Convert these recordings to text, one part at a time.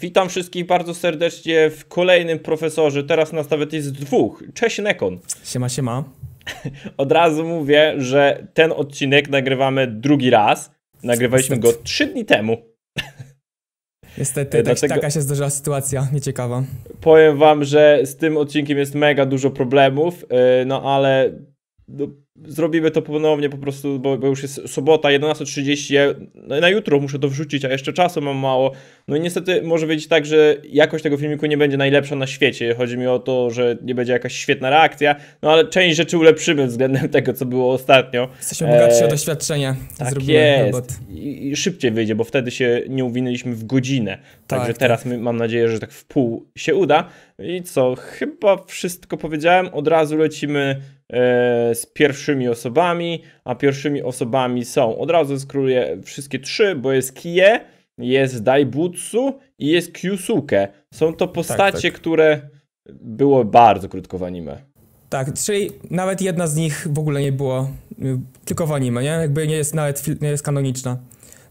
Witam wszystkich bardzo serdecznie w kolejnym profesorze. Teraz nas nawet jest dwóch. Cześć Nekon. Siema, siema. Od razu mówię, że ten odcinek nagrywamy drugi raz. Nagrywaliśmy Niestety. go trzy dni temu. Niestety, e, tak Dlatego... taka się zdarzyła sytuacja, nieciekawa. Powiem wam, że z tym odcinkiem jest mega dużo problemów, e, no ale no, zrobimy to ponownie po prostu, bo, bo już jest sobota 11.30, ja na jutro muszę to wrzucić, a jeszcze czasu mam mało. No i niestety może być tak, że jakość tego filmiku nie będzie najlepsza na świecie. Chodzi mi o to, że nie będzie jakaś świetna reakcja, no ale część rzeczy ulepszymy względem tego, co było ostatnio. Jesteśmy bogatsi e, o doświadczenia. Tak Zrobimy jest. Robot. I szybciej wyjdzie, bo wtedy się nie uwinęliśmy w godzinę. Tak, Także tak. teraz my, mam nadzieję, że tak w pół się uda. I co, chyba wszystko powiedziałem. Od razu lecimy E, z pierwszymi osobami, a pierwszymi osobami są, od razu skróluję wszystkie trzy, bo jest Kie, jest Daibutsu i jest Kyusuke. Są to tak, postacie, tak, tak. które było bardzo krótko w anime. Tak, czyli nawet jedna z nich w ogóle nie było, tylko w anime, nie? Jakby nie jest nawet nie jest kanoniczna.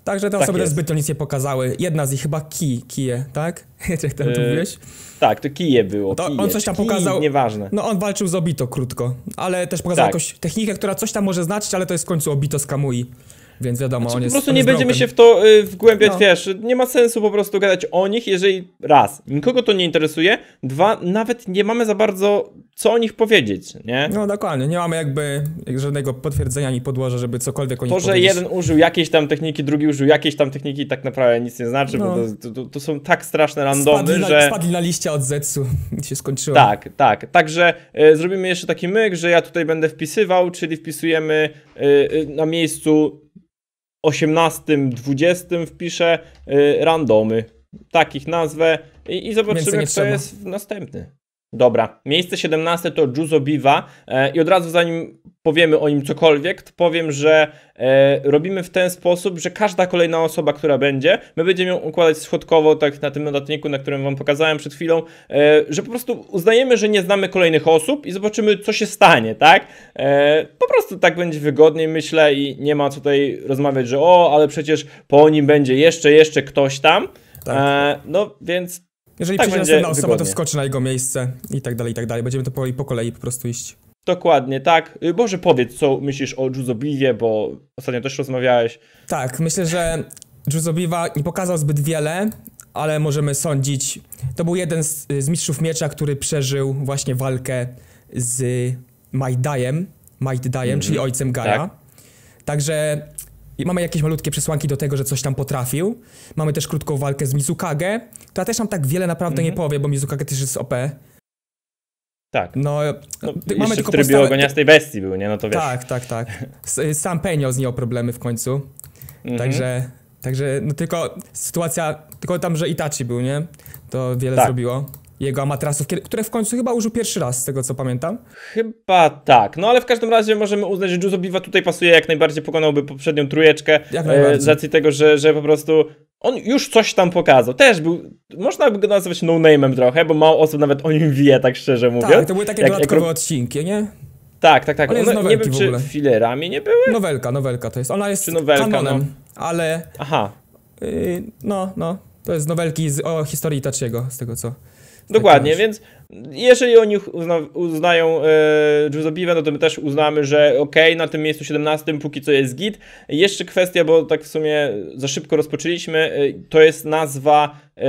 Także te tak osoby jest. też zbytnio nic nie pokazały. Jedna z nich chyba ki, kije, tak? Jak tam yy, tu mówiłeś? Tak, to kije było. To kije. on coś tam Kij, pokazał. nieważne. No on walczył z Obito krótko, ale też pokazał tak. jakąś technikę, która coś tam może znaczyć, ale to jest w końcu Obito z Kamui. Więc wiadomo, znaczy, on jest. Po prostu nie będziemy się w to y, wgłębiać, no. wiesz, nie ma sensu po prostu gadać o nich, jeżeli raz, nikogo to nie interesuje, dwa, nawet nie mamy za bardzo co o nich powiedzieć, nie? No dokładnie, nie mamy jakby żadnego potwierdzenia ani podłoża, żeby cokolwiek o nich To, że jeden użył jakiejś tam techniki, drugi użył jakiejś tam techniki, tak naprawdę nic nie znaczy, no. bo to, to, to, są tak straszne randomy, spadli na, że... Spadli na liście od Zetsu i się skończyło. Tak, tak, także y, zrobimy jeszcze taki myk, że ja tutaj będę wpisywał, czyli wpisujemy y, y na miejscu 18-20 wpiszę y, randomy, takich nazwę i, i zobaczymy, kto jest w następny. Dobra, miejsce 17 to Juzo Biwa e, i od razu zanim powiemy o nim cokolwiek, to powiem, że e, robimy w ten sposób, że każda kolejna osoba, która będzie, my będziemy ją układać schodkowo, tak na tym notatniku, na którym wam pokazałem przed chwilą, e, że po prostu uznajemy, że nie znamy kolejnych osób i zobaczymy, co się stanie, tak? po prostu tak będzie wygodniej, myślę, i nie ma co tutaj rozmawiać, że o, ale przecież po nim będzie jeszcze, jeszcze ktoś tam. Tak. no więc jeżeli tak przyjdzie następna osoba, wygodnie. to wskoczy na jego miejsce i tak dalej, i tak dalej. Będziemy to po, po kolei po prostu iść. Dokładnie, tak. Y, Boże, powiedz, co myślisz o Juzobiwie, bo ostatnio też rozmawiałeś. Tak, myślę, że Juzobiwa nie pokazał zbyt wiele, ale możemy sądzić. To był jeden z, y, z mistrzów miecza, który przeżył właśnie walkę z Majdajem, Majdajem, mm -hmm. czyli mhm. ojcem Gara. Tak. Także mamy jakieś malutkie przesłanki do tego, że coś tam potrafił. Mamy też krótką walkę z Mizukage. To ja też tam tak wiele naprawdę mm -hmm. nie mhm. powiem, bo Mizukage też jest OP. Tak. No, no, no mamy tylko w trybie postawę... bestii był, nie? No to wiesz. Tak, tak, tak. Sam Penio z nią problemy w końcu. Mm -hmm. Także, także no tylko sytuacja, tylko tam, że Itachi był, nie? To wiele tak. zrobiło jego amatrasów, które w końcu chyba użył pierwszy raz, z tego co pamiętam. Chyba tak, no ale w każdym razie możemy uznać, że Juzo Biwa tutaj pasuje jak najbardziej, pokonałby poprzednią trójeczkę, jak e, z racji tego, że, że po prostu on już coś tam pokazał. Też był, można by go nazywać no-name'em trochę, bo mało osób nawet o nim wie, tak szczerze tak, mówiąc. Tak, to były takie jak, dodatkowe jak... odcinki, nie? Tak, tak, tak. One, no, nie wiem, czy filerami nie były? Nowelka, nowelka to jest. Ona jest czy nowelka, no. kanonem, no. ale... Aha. Yy, no, no. To jest nowelki z, o historii Tachiego, z tego co... Tak Dokładnie, więc jeżeli oni uzna, uznają e, Juzobiwę, no to my też uznamy, że ok, na tym miejscu 17 póki co jest git. Jeszcze kwestia, bo tak w sumie za szybko rozpoczęliśmy, e, to jest nazwa e,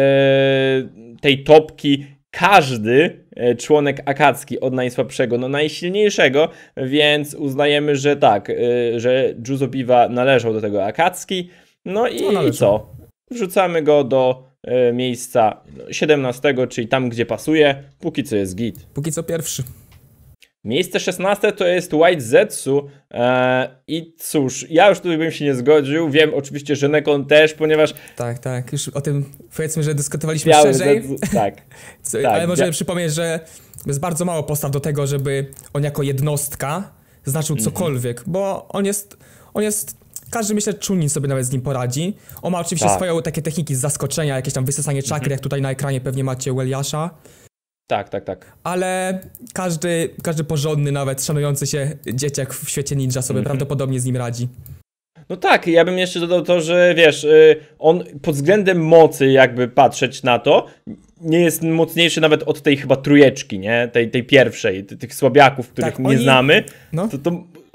tej topki każdy członek akacki od najsłabszego no najsilniejszego, więc uznajemy, że tak, że Juzobiwa należał do tego akacki. No i, no i co? Wrzucamy go do E, miejsca 17, czyli tam, gdzie pasuje. Póki co jest git. Póki co pierwszy. Miejsce 16 to jest White Zetsu eee, i cóż, ja już tutaj bym się nie zgodził, wiem oczywiście, że Nekon też, ponieważ... Tak, tak, już o tym powiedzmy, że dyskutowaliśmy Biały szerzej. Zetsu, tak, tak. Ale może ja... przypomnieć, że jest bardzo mało postaw do tego, żeby on jako jednostka znaczył mhm. cokolwiek, mm -hmm. bo on jest, on jest każdy myślę Czunin sobie nawet z nim poradzi. On ma oczywiście tak. swoje takie techniki zaskoczenia, jakieś tam wysysanie mhm. czakry, mhm. jak tutaj na ekranie pewnie macie Weliasza. Tak, tak, tak. Ale każdy, każdy porządny, nawet szanujący się dzieciak w świecie ninja sobie mhm. prawdopodobnie z nim radzi. No tak, ja bym jeszcze dodał to, że wiesz, y, on pod względem mocy, jakby patrzeć na to, nie jest mocniejszy nawet od tej chyba trujeczki, nie? Tej, tej pierwszej, tych słabiaków, których tak, nie znamy. No. To, to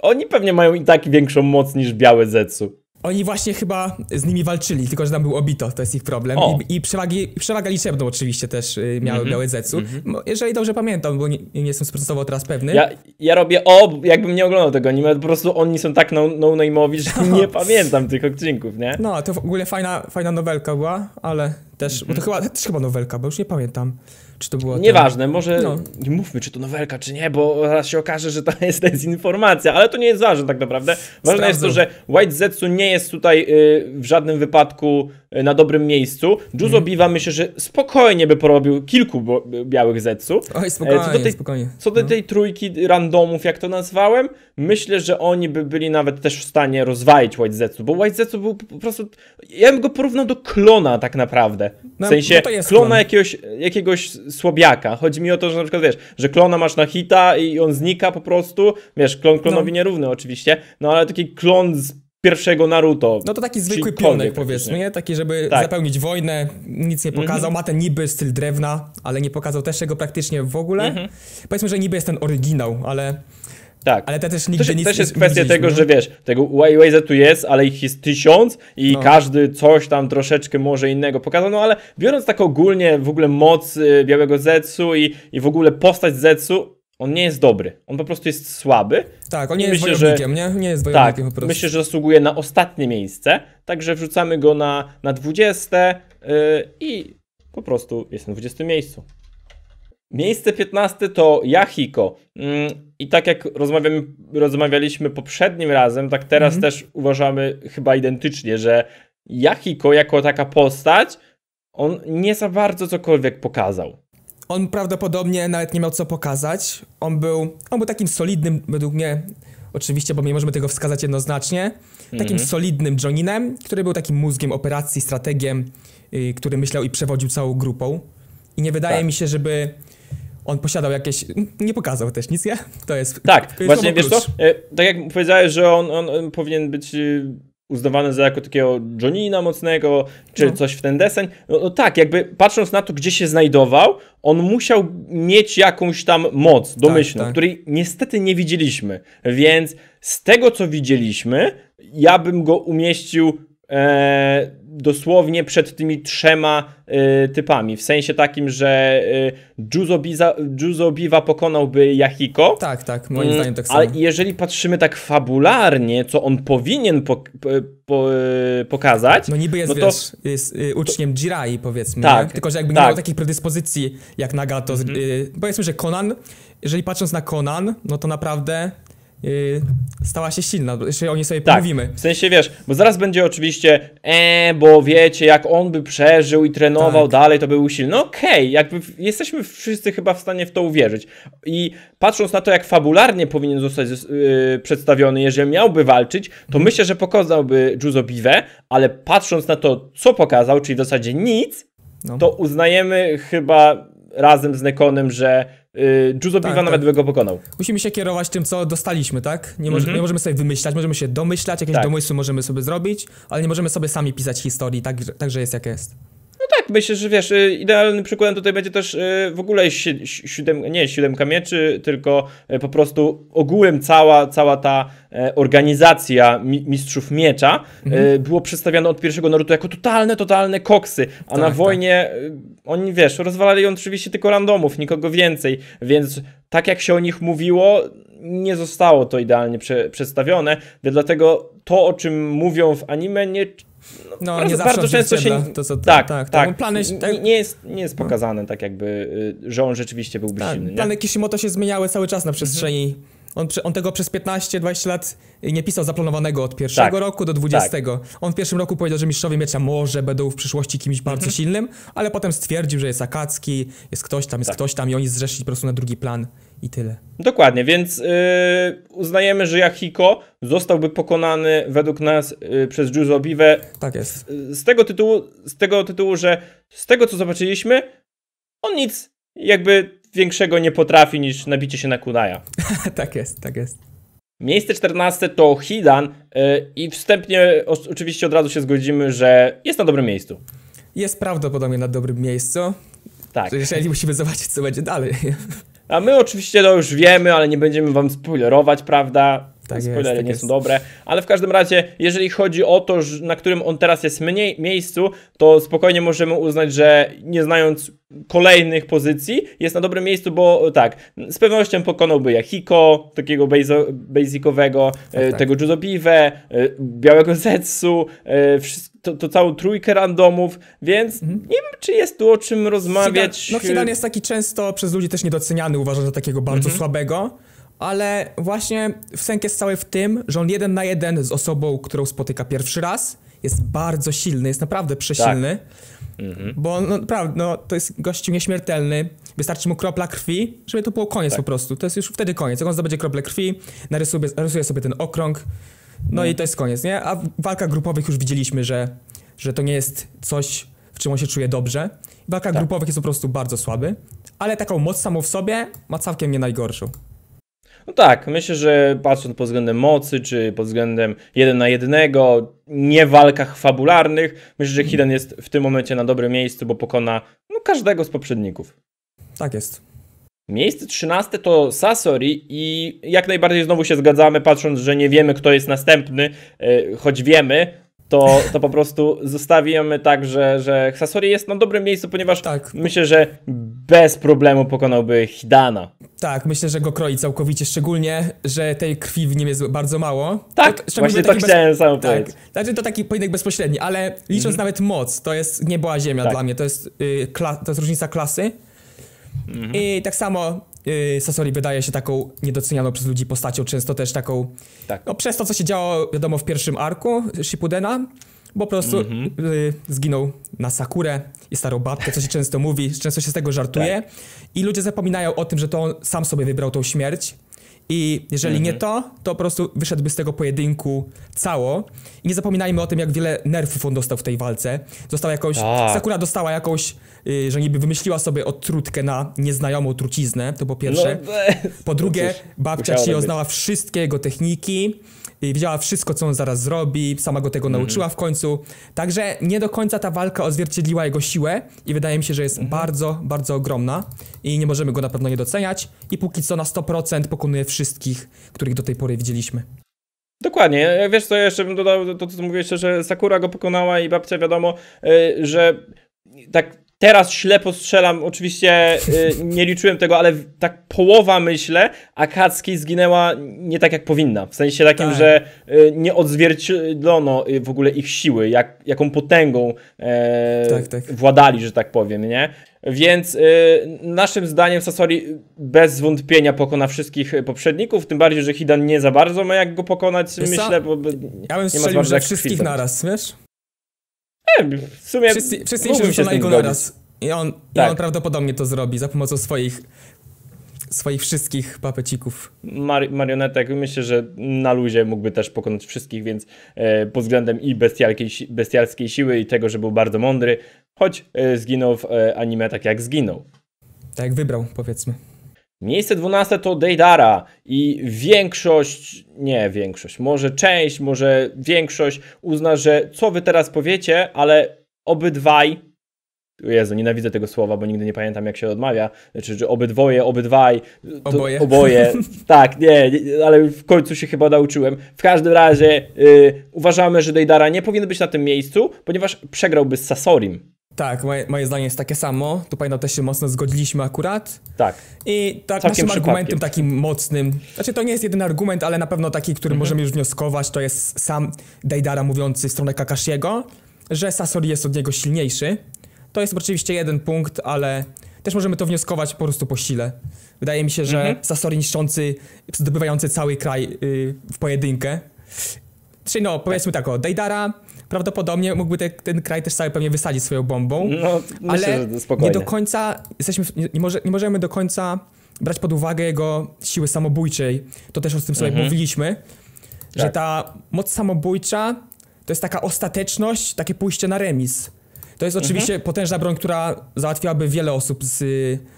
oni pewnie mają i tak większą moc niż białe Zetsu. Oni właśnie chyba z nimi walczyli, tylko że tam był obito, to jest ich problem. I, i przewagi, przewagę liczebną oczywiście też y, miały mm -hmm. białe Zetsu. Mm -hmm. Jeżeli dobrze pamiętam, bo nie, nie jestem procentowo teraz pewny. Ja, ja robię o, jakbym nie oglądał tego anime, po prostu oni są tak no, no-name'owi, no że no. nie pamiętam tych odcinków, nie? No, to w ogóle fajna, fajna nowelka była, ale też, mm -hmm. bo to mhm. chyba, też chyba nowelka, bo już nie pamiętam. Czy to była. Nieważne, może. No. Nie mówmy, czy to nowelka, czy nie, bo zaraz się okaże, że to jest dezinformacja, ale to nie jest ważne tak naprawdę. Ważne Sprawdzę. jest to, że White Zetsu nie jest tutaj y, w żadnym wypadku y, na dobrym miejscu. Juzo mhm. Biwa myślę, że spokojnie by porobił kilku y, białych Zetsu. Oj, spokojnie, co do tej, spokojnie. Co do tej no. trójki randomów, jak to nazwałem, myślę, że oni by byli nawet też w stanie rozwalić White Zetsu, bo White Zetsu był po prostu. Ja bym go porównał do klona tak naprawdę. W no, sensie no klona klon. jakiegoś, jakiegoś słabiaka. Chodzi mi o to, że na przykład wiesz, że klona masz na hita i on znika po prostu. Wiesz, klon no. klonowi no. nierówny oczywiście, no ale taki klon z pierwszego Naruto. No to taki zwykły pionek powiedzmy, nie? Taki, żeby tak. zapełnić wojnę, nic nie mhm. pokazał, mm -hmm. ma ten niby styl drewna, ale nie pokazał też tego praktycznie w ogóle. Mm -hmm. Powiedzmy, że niby jest ten oryginał, ale tak. Ale to też nigdy nic Też jest kwestia tego, no. że wiesz, tego Waze tu jest, ale ich jest tysiąc i no. każdy coś tam troszeczkę może innego pokazał, no ale biorąc tak ogólnie w ogóle moc y, Białego Zetsu i, i w ogóle postać Zetsu, on nie jest dobry. On po prostu jest słaby. Tak, on nie jest myślę, wojownikiem, że... nie? Nie jest tak, po prostu. Myślę, że zasługuje na ostatnie miejsce, także wrzucamy go na, na 20 yy, i po prostu jest na 20 miejscu. Miejsce 15 to Yahiko. Mm, I tak jak rozmawialiśmy poprzednim razem, tak teraz mhm. też uważamy chyba identycznie, że Yahiko jako taka postać, on nie za bardzo cokolwiek pokazał. On prawdopodobnie nawet nie miał co pokazać. On był, on był takim solidnym, według mnie, oczywiście, bo nie możemy tego wskazać jednoznacznie, takim mhm. solidnym Joninem, który był takim mózgiem operacji, strategiem, yy, który myślał i przewodził całą grupą. I nie wydaje tak. mi się, żeby on posiadał jakieś. Nie pokazał też nic, nie? To jest. Tak, to jest właśnie wiesz co? E, tak jak powiedziałeś, że on, on, on powinien być e, uznawany za jako takiego Johnina mocnego, czy no. coś w ten deseń. No, no, tak, jakby patrząc na to, gdzie się znajdował, on musiał mieć jakąś tam moc tak, domyślną, tak, tak. której niestety nie widzieliśmy. Więc z tego, co widzieliśmy, ja bym go umieścił e, dosłownie przed tymi trzema y, typami. W sensie takim, że y, Juzobiwa pokonałby Yahiko. Tak, tak, moim mm, zdaniem tak samo. Ale jeżeli patrzymy tak fabularnie, co on powinien po, po, y, pokazać. No niby jest, no to, wiesz, jest y, uczniem to, Jirai, powiedzmy. Tak, nie? Tylko, że jakby tak. nie miał takich predyspozycji jak Nagato. Mhm. Y, powiedzmy, że Conan, jeżeli patrząc na Conan, no to naprawdę Y, stała się silna. Jeszcze o niej sobie tak, W sensie wiesz, bo zaraz będzie oczywiście, e, bo wiecie, jak on by przeżył i trenował tak. dalej, to by był silny. No okej, okay, jakby jesteśmy wszyscy chyba w stanie w to uwierzyć. I patrząc na to, jak fabularnie powinien zostać yy, przedstawiony, jeżeli miałby walczyć, to hmm. myślę, że pokazałby Juzo Biwę, ale patrząc na to, co pokazał, czyli w zasadzie nic, no. to uznajemy chyba razem z Nekonem, że Y, Juzo tak, Piwa tak. nawet tak. by go pokonał. Musimy się kierować tym, co dostaliśmy, tak? Nie, może, mm -hmm. nie możemy sobie wymyślać, możemy się domyślać, jakieś tak. domysły możemy sobie zrobić, ale nie możemy sobie sami pisać historii, tak, tak że jest jak jest. No tak, myślę, że wiesz, y, idealnym przykładem tutaj będzie też y, w ogóle si siódem, nie siódemka mieczy, tylko y, po prostu ogółem cała, cała ta e, organizacja mistrzów miecza mhm. było przedstawiana od pierwszego Naruto jako totalne, totalne koksy, a tak, na tak. wojnie tak. oni, wiesz, rozwalali ją oczywiście tylko randomów, nikogo więcej, więc tak jak się o nich mówiło, nie zostało to idealnie prze przedstawione, dlatego to, o czym mówią w anime, nie no, no nie zawsze bardzo często się to, co, tak, tak, tak. tak. Plany, tak. Nie, jest, nie jest no. pokazane tak jakby, y, że on rzeczywiście byłby tak, silny. Plany Kishimoto się zmieniały cały czas na mhm. przestrzeni. On, on tego przez 15-20 lat nie pisał zaplanowanego od pierwszego tak. roku do 20. Tak. On w pierwszym roku powiedział, że mistrzowie miecza może będą w przyszłości kimś bardzo mhm. silnym, ale potem stwierdził, że jest Akacki, jest ktoś tam, jest tak. ktoś tam i oni zrzeszyli po prostu na drugi plan i tyle. Dokładnie, więc yy, uznajemy, że Yahiko zostałby pokonany według nas yy, przez Juzo Biwe. Tak jest. Z, y, z, tego tytułu, z tego tytułu, że z tego co zobaczyliśmy, on nic jakby większego nie potrafi niż nabicie się na Kunaja. tak jest, tak jest. Miejsce 14 to Hidan yy, i wstępnie o, oczywiście od razu się zgodzimy, że jest na dobrym miejscu. Jest prawdopodobnie na dobrym miejscu. Tak. Jeżeli musimy zobaczyć, co będzie dalej. A my oczywiście to no, już wiemy, ale nie będziemy wam spoilerować, prawda? Tak Spoilery jest, tak nie jest. są dobre, ale w każdym razie, jeżeli chodzi o to, na którym on teraz jest mniej miejscu, to spokojnie możemy uznać, że nie znając kolejnych pozycji, jest na dobrym miejscu, bo e, tak, z pewnością pokonałby Yahiko, takiego basicowego, tak, e, tak. tego Judobiwe, białego Zetsu, e, wszystko to, to całą trójkę randomów, więc mhm. nie wiem, czy jest tu o czym rozmawiać. no Hidan jest taki często przez ludzi też niedoceniany, uważa za takiego bardzo mhm. słabego, ale właśnie wsęk jest cały w tym, że on jeden na jeden z osobą, którą spotyka pierwszy raz, jest bardzo silny, jest naprawdę przesilny. Tak. Mhm. Bo no, naprawdę, no, to jest gościu nieśmiertelny. Wystarczy mu kropla krwi, żeby to było koniec tak. po prostu. To jest już wtedy koniec. Jak on zdobędzie kroplę krwi, narysuje, narysuje sobie ten okrąg, no i to jest koniec, nie? A w walkach grupowych już widzieliśmy, że, że to nie jest coś, w czym on się czuje dobrze. W walkach tak. grupowych jest po prostu bardzo słaby, ale taką moc samą w sobie ma całkiem nie najgorszą. No tak, myślę, że patrząc pod względem mocy, czy pod względem jeden na jednego, nie walkach fabularnych, myślę, że Hiden jest w tym momencie na dobrym miejscu, bo pokona no, każdego z poprzedników. Tak jest. Miejsce 13 to Sasori i jak najbardziej znowu się zgadzamy, patrząc, że nie wiemy, kto jest następny, e, choć wiemy, to, to po prostu zostawiamy tak, że, że Sasori jest na dobrym miejscu, ponieważ tak. myślę, że bez problemu pokonałby Hidana. Tak, myślę, że go kroi całkowicie, szczególnie, że tej krwi w nim jest bardzo mało. Tak, to, właśnie to chciałem bez... sam tak. powiedzieć. Tak, znaczy to taki pojedynek bezpośredni, ale licząc mhm. nawet moc, to jest była ziemia tak. dla mnie, to jest, yy, to jest różnica klasy. I mhm. tak samo y, Sasori wydaje się taką niedocenianą przez ludzi postacią, często też taką, tak. no przez to, co się działo, wiadomo, w pierwszym arku Shippudena, bo po prostu mm -hmm. y, zginął na Sakurę i starą babkę, co się często mówi, często się z tego żartuje. Tak. I ludzie zapominają o tym, że to on sam sobie wybrał tą śmierć. I jeżeli mhm. nie to, to po prostu wyszedłby z tego pojedynku cało. I nie zapominajmy o tym, jak wiele nerfów on dostał w tej walce. Dostała jakąś. Tak. Sakura dostała jakąś, yy, że niby wymyśliła sobie odtrutkę na nieznajomą truciznę, to po pierwsze. No, po drugie, no cóż, babcia ci tak oznała wszystkie jego techniki i wiedziała wszystko, co on zaraz zrobi, sama go tego mhm. nauczyła w końcu. Także nie do końca ta walka odzwierciedliła jego siłę i wydaje mi się, że jest mm. bardzo, bardzo ogromna i nie możemy go na pewno nie doceniać i póki co na 100% pokonuje wszystkich, których do tej pory widzieliśmy. Dokładnie. Wiesz co, jeszcze bym dodał to, co mówiłeś, że Sakura go pokonała i babcia wiadomo, y, że tak Teraz ślepo strzelam, oczywiście y, nie liczyłem tego, ale tak połowa myślę, Akacki zginęła nie tak jak powinna. W sensie takim, tak. że y, nie odzwierciedlono y, w ogóle ich siły, jak, jaką potęgą e, tak, tak. władali, że tak powiem, nie? Więc y, naszym zdaniem Sasori bez wątpienia pokona wszystkich poprzedników, tym bardziej, że Hidan nie za bardzo ma jak go pokonać, myślę, bo, ja bym nie strzelił, ma że wszystkich naraz, wiesz? Nie, w sumie wszyscy, wszyscy się rzucą na niego naraz. I on, tak. i on prawdopodobnie to zrobi za pomocą swoich swoich wszystkich papecików. Mar marionetek. Myślę, że na luzie mógłby też pokonać wszystkich, więc e, pod względem i bestialskiej, bestialskiej siły i tego, że był bardzo mądry, choć e, zginął w e, anime tak jak zginął. Tak jak wybrał, powiedzmy. Miejsce 12 to Deidara i większość, nie większość, może część, może większość uzna, że co wy teraz powiecie, ale obydwaj Jezu, nienawidzę tego słowa, bo nigdy nie pamiętam, jak się odmawia. Znaczy, że obydwoje, obydwaj. Oboje. Oboje. tak, nie, nie, ale w końcu się chyba nauczyłem. W każdym razie yy, uważamy, że Deidara nie powinien być na tym miejscu, ponieważ przegrałby z Sasorim. Tak, moje, moje zdanie jest takie samo. Tu pamiętam też się mocno zgodziliśmy akurat. Tak. I tak Całkiem naszym argumentem takim mocnym, znaczy to nie jest jeden argument, ale na pewno taki, który mhm. możemy już wnioskować, to jest sam Deidara mówiący w stronę Kakashiego, że Sasori jest od niego silniejszy. To jest oczywiście jeden punkt, ale też możemy to wnioskować po prostu po sile. Wydaje mi się, że mhm. Sasori niszczący, zdobywający cały kraj yy, w pojedynkę. Czyli no, powiedzmy tak, o, Deidara prawdopodobnie mógłby te, ten kraj też cały pewnie wysadzić swoją bombą. No, myślę, ale nie do końca jesteśmy, nie, nie, może, nie możemy do końca brać pod uwagę jego siły samobójczej. To też o tym sobie mhm. mówiliśmy, tak. że ta moc samobójcza to jest taka ostateczność, takie pójście na remis. To jest mhm. oczywiście mhm. potężna broń, która załatwiałaby wiele osób z,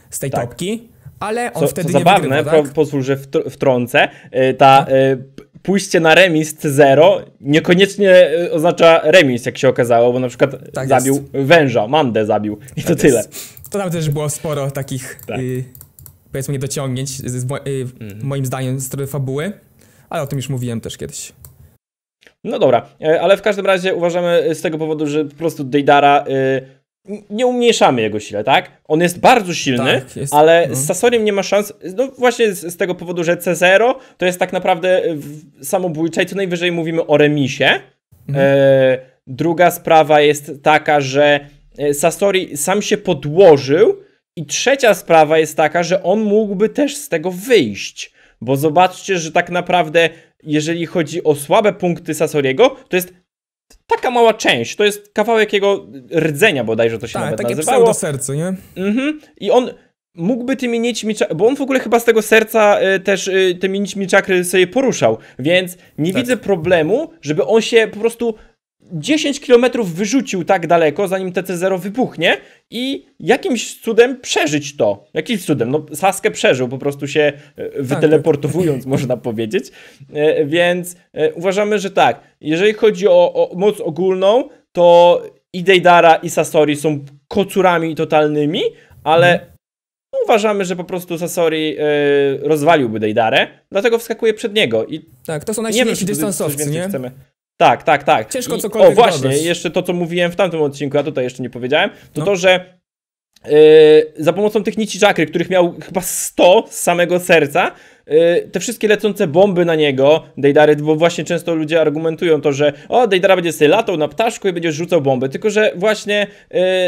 z tej tak. topki, ale on co, wtedy co nie zabawne, wygrywa, tak? pozwól, że wtrącę, y, ta no pójście na remis 0 niekoniecznie e, oznacza remis, jak się okazało, bo na przykład tak zabił jest. węża, Mandę zabił i tak to jest. tyle. To tam też było sporo takich, tak. y, powiedzmy, niedociągnięć, z, y, mhm. moim zdaniem, z strony fabuły, ale o tym już mówiłem też kiedyś. No dobra, e, ale w każdym razie uważamy z tego powodu, że po prostu Deidara... Y, nie umniejszamy jego sile, tak? On jest bardzo silny, tak, jest, ale no. z Sasoriem nie ma szans, no właśnie z, z tego powodu, że C0 to jest tak naprawdę e, samobójcza i co najwyżej mówimy o remisie. E, mhm. E, druga sprawa jest taka, że e, Sasori sam się podłożył i trzecia sprawa jest taka, że on mógłby też z tego wyjść, bo zobaczcie, że tak naprawdę jeżeli chodzi o słabe punkty Sasoriego, to jest taka mała część, to jest kawałek jego rdzenia bodajże to się tak, nawet takie nazywało. do serca, nie? Mhm. I on mógłby tymi nićmi, bo on w ogóle chyba z tego serca e, też e, tymi nićmi czakry sobie poruszał, więc nie tak. widzę problemu, żeby on się po prostu 10 km wyrzucił tak daleko, zanim TC0 wybuchnie i jakimś cudem przeżyć to. Jakimś cudem. No, Saskę przeżył, po prostu się e, tak, wyteleportowując, tak. można powiedzieć. E, więc e, uważamy, że tak. Jeżeli chodzi o, o moc ogólną, to i Deidara, i Sasori są kocurami totalnymi, ale mhm. uważamy, że po prostu Sasori rozwaliłby Deidarę, dlatego wskakuje przed niego. I tak, to są najsilniejsi dystansowcy, nie? Chcemy. Tak, tak, tak. Ciężko I, cokolwiek O właśnie, dodać. jeszcze to, co mówiłem w tamtym odcinku, a tutaj jeszcze nie powiedziałem, to no. to, że Yy, za pomocą tych nici czakry, których miał chyba 100 z samego serca, Y, te wszystkie lecące bomby na niego, Dejdary, bo właśnie często ludzie argumentują to, że o, Dejdara będzie sobie latał na ptaszku i będzie rzucał bomby, tylko że właśnie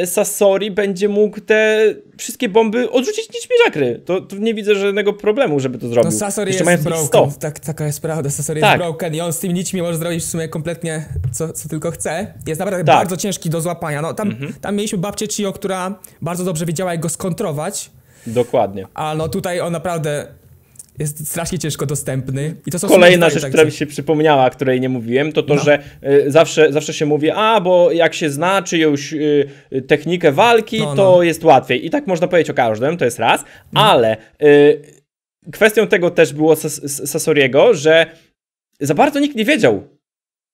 y, Sasori będzie mógł te wszystkie bomby odrzucić niż Mirakry. To, to nie widzę żadnego problemu, żeby to zrobił. No Sasori Jeszcze jest broken, tak, taka jest prawda, Sasori tak. jest broken i on z tym niczym może zrobić w sumie kompletnie co, co tylko chce. Jest naprawdę tak. bardzo ciężki do złapania. No, tam, mhm. tam mieliśmy babcię Chio, która bardzo dobrze wiedziała, jak go skontrować. Dokładnie. A no tutaj on naprawdę jest strasznie ciężko dostępny. I to są Kolejna rzecz, która mi się przypomniała, której nie mówiłem, to to, no. że y, zawsze, zawsze się mówi, a bo jak się zna czyjąś y, technikę walki, no, to no. jest łatwiej. I tak można powiedzieć o każdym, to jest raz, no. ale y, kwestią tego też było Sasoriego, że za bardzo nikt nie wiedział,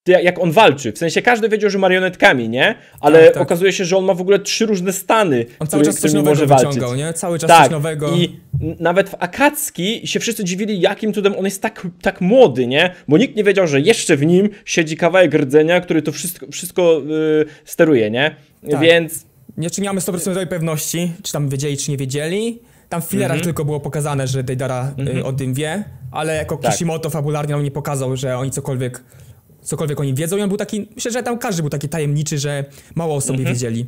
jak on walczy. W sensie każdy wiedział, że marionetkami, nie? Ale tak, tak. okazuje się, że on ma w ogóle trzy różne stany. On cały czas coś nowego może walczyć. nie? Cały czas tak. coś nowego. I nawet w Akacki się wszyscy dziwili, jakim cudem on jest tak, tak młody, nie? Bo nikt nie wiedział, że jeszcze w nim siedzi kawałek rdzenia, który to wszystko, wszystko yy, steruje, nie? Tak. Więc. Nie, czy miałem 100% pewności, czy tam wiedzieli, czy nie wiedzieli. Tam w filerach mm -hmm. tylko było pokazane, że Deidara mm -hmm. y, mhm. o tym wie, ale jako tak. Kishimoto fabularnie on nie pokazał, że oni cokolwiek cokolwiek o nim wiedzą. I on był taki, myślę, że tam każdy był taki tajemniczy, że mało o sobie mhm. wiedzieli.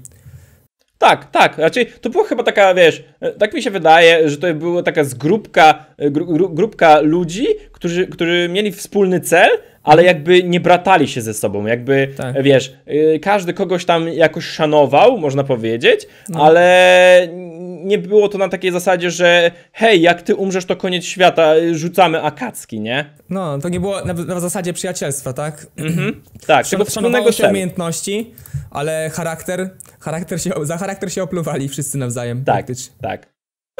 Tak, tak, raczej znaczy, to była chyba taka, wiesz, e, tak mi się wydaje, że to była taka zgrupka, e, gru, grupka ludzi, którzy, którzy mieli wspólny cel, ale jakby nie bratali się ze sobą, jakby, tak. wiesz, y, każdy kogoś tam jakoś szanował, można powiedzieć, no. ale nie było to na takiej zasadzie, że hej, jak ty umrzesz, to koniec świata, y, rzucamy akacki, nie? No, to nie było na, na zasadzie przyjacielstwa, tak? Mhm. tak, Szan, tego wspólnego się umiejętności, ale charakter, charakter się, za charakter się opluwali wszyscy nawzajem. Tak, praktycznie. tak.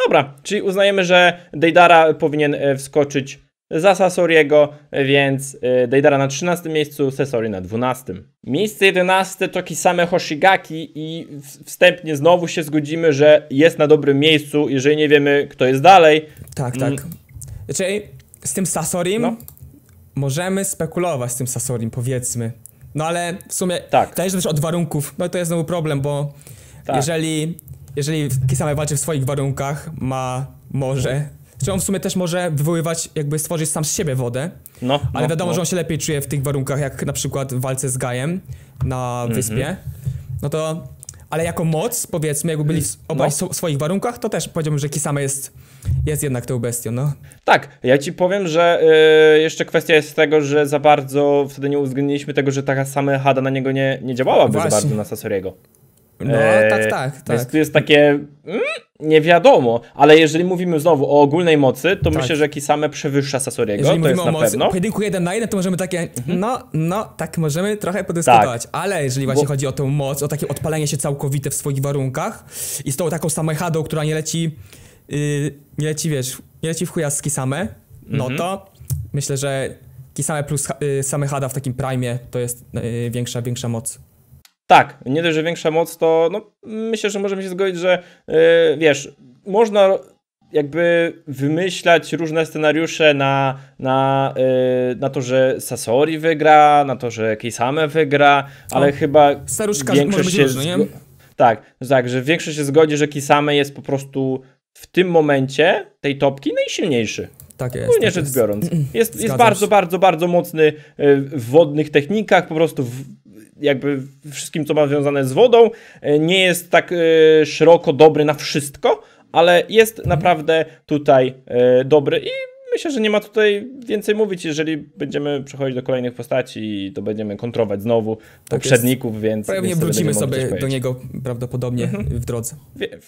Dobra, czyli uznajemy, że Deidara powinien e, wskoczyć za Sasoriego, więc y, Deidara na 13 miejscu, Sasori na 12. Miejsce 11 to Kisame Hoshigaki i wstępnie znowu się zgodzimy, że jest na dobrym miejscu, jeżeli nie wiemy kto jest dalej. Tak, tak. Mm. Znaczy z tym Sasorim no. możemy spekulować z tym Sasorim powiedzmy. No ale w sumie tak. zależy też od warunków, no to jest znowu problem, bo tak. jeżeli, jeżeli Kisame walczy w swoich warunkach, ma morze, czy on w sumie też może wywoływać, jakby stworzyć sam z siebie wodę. No, ale no, wiadomo, no. że on się lepiej czuje w tych warunkach, jak na przykład w walce z Gajem na mhm. wyspie. Mm -hmm. No to. Ale jako moc, powiedzmy, jakby byli no. obaj no. w swoich warunkach, to też powiedziałbym, że Kisama jest, jest jednak tą bestią, no. Tak, ja ci powiem, że yy, jeszcze kwestia jest tego, że za bardzo wtedy nie uwzględniliśmy tego, że taka sama Hada na niego nie, nie działałaby Właśnie. za bardzo na Sasoriego. No, tak, tak, tak. Więc tak. tu jest takie mm, nie wiadomo, ale jeżeli mówimy znowu o ogólnej mocy, to tak. myślę, że Kisame przewyższa Sasoriego, jeżeli to jest na mocy, pewno. pojedynku jeden na jeden, to możemy takie, mhm. no, no, tak możemy trochę podyskutować, tak. ale jeżeli właśnie Bo... chodzi o tę moc, o takie odpalenie się całkowite w swoich warunkach i z tą taką samechadą, która nie leci, yy, nie leci, wiesz, nie leci w chujaski z Kisame, no mhm. to myślę, że Kisame plus yy, Hada w takim prime to jest yy, większa, większa moc tak, nie dość, że większa moc, to no, myślę, że możemy się zgodzić, że yy, wiesz, można jakby wymyślać różne scenariusze na, na, yy, na to, że Sasori wygra, na to, że Kisame wygra, ale no, chyba większość się... Różny, nie? Tak, tak, że większość się zgodzi, że Kisame jest po prostu w tym momencie tej topki najsilniejszy. Tak jest. Ogólnie tak rzecz jest. biorąc. Jest, jest bardzo, bardzo, bardzo mocny e, w wodnych technikach, po prostu w, jakby wszystkim, co ma związane z wodą. E, nie jest tak e, szeroko dobry na wszystko, ale jest naprawdę tutaj e, dobry i myślę, że nie ma tutaj więcej mówić, jeżeli będziemy przechodzić do kolejnych postaci i to będziemy kontrować znowu tak poprzedników, jest. więc... Pewnie więc wrócimy sobie, sobie do niego prawdopodobnie mhm. w drodze.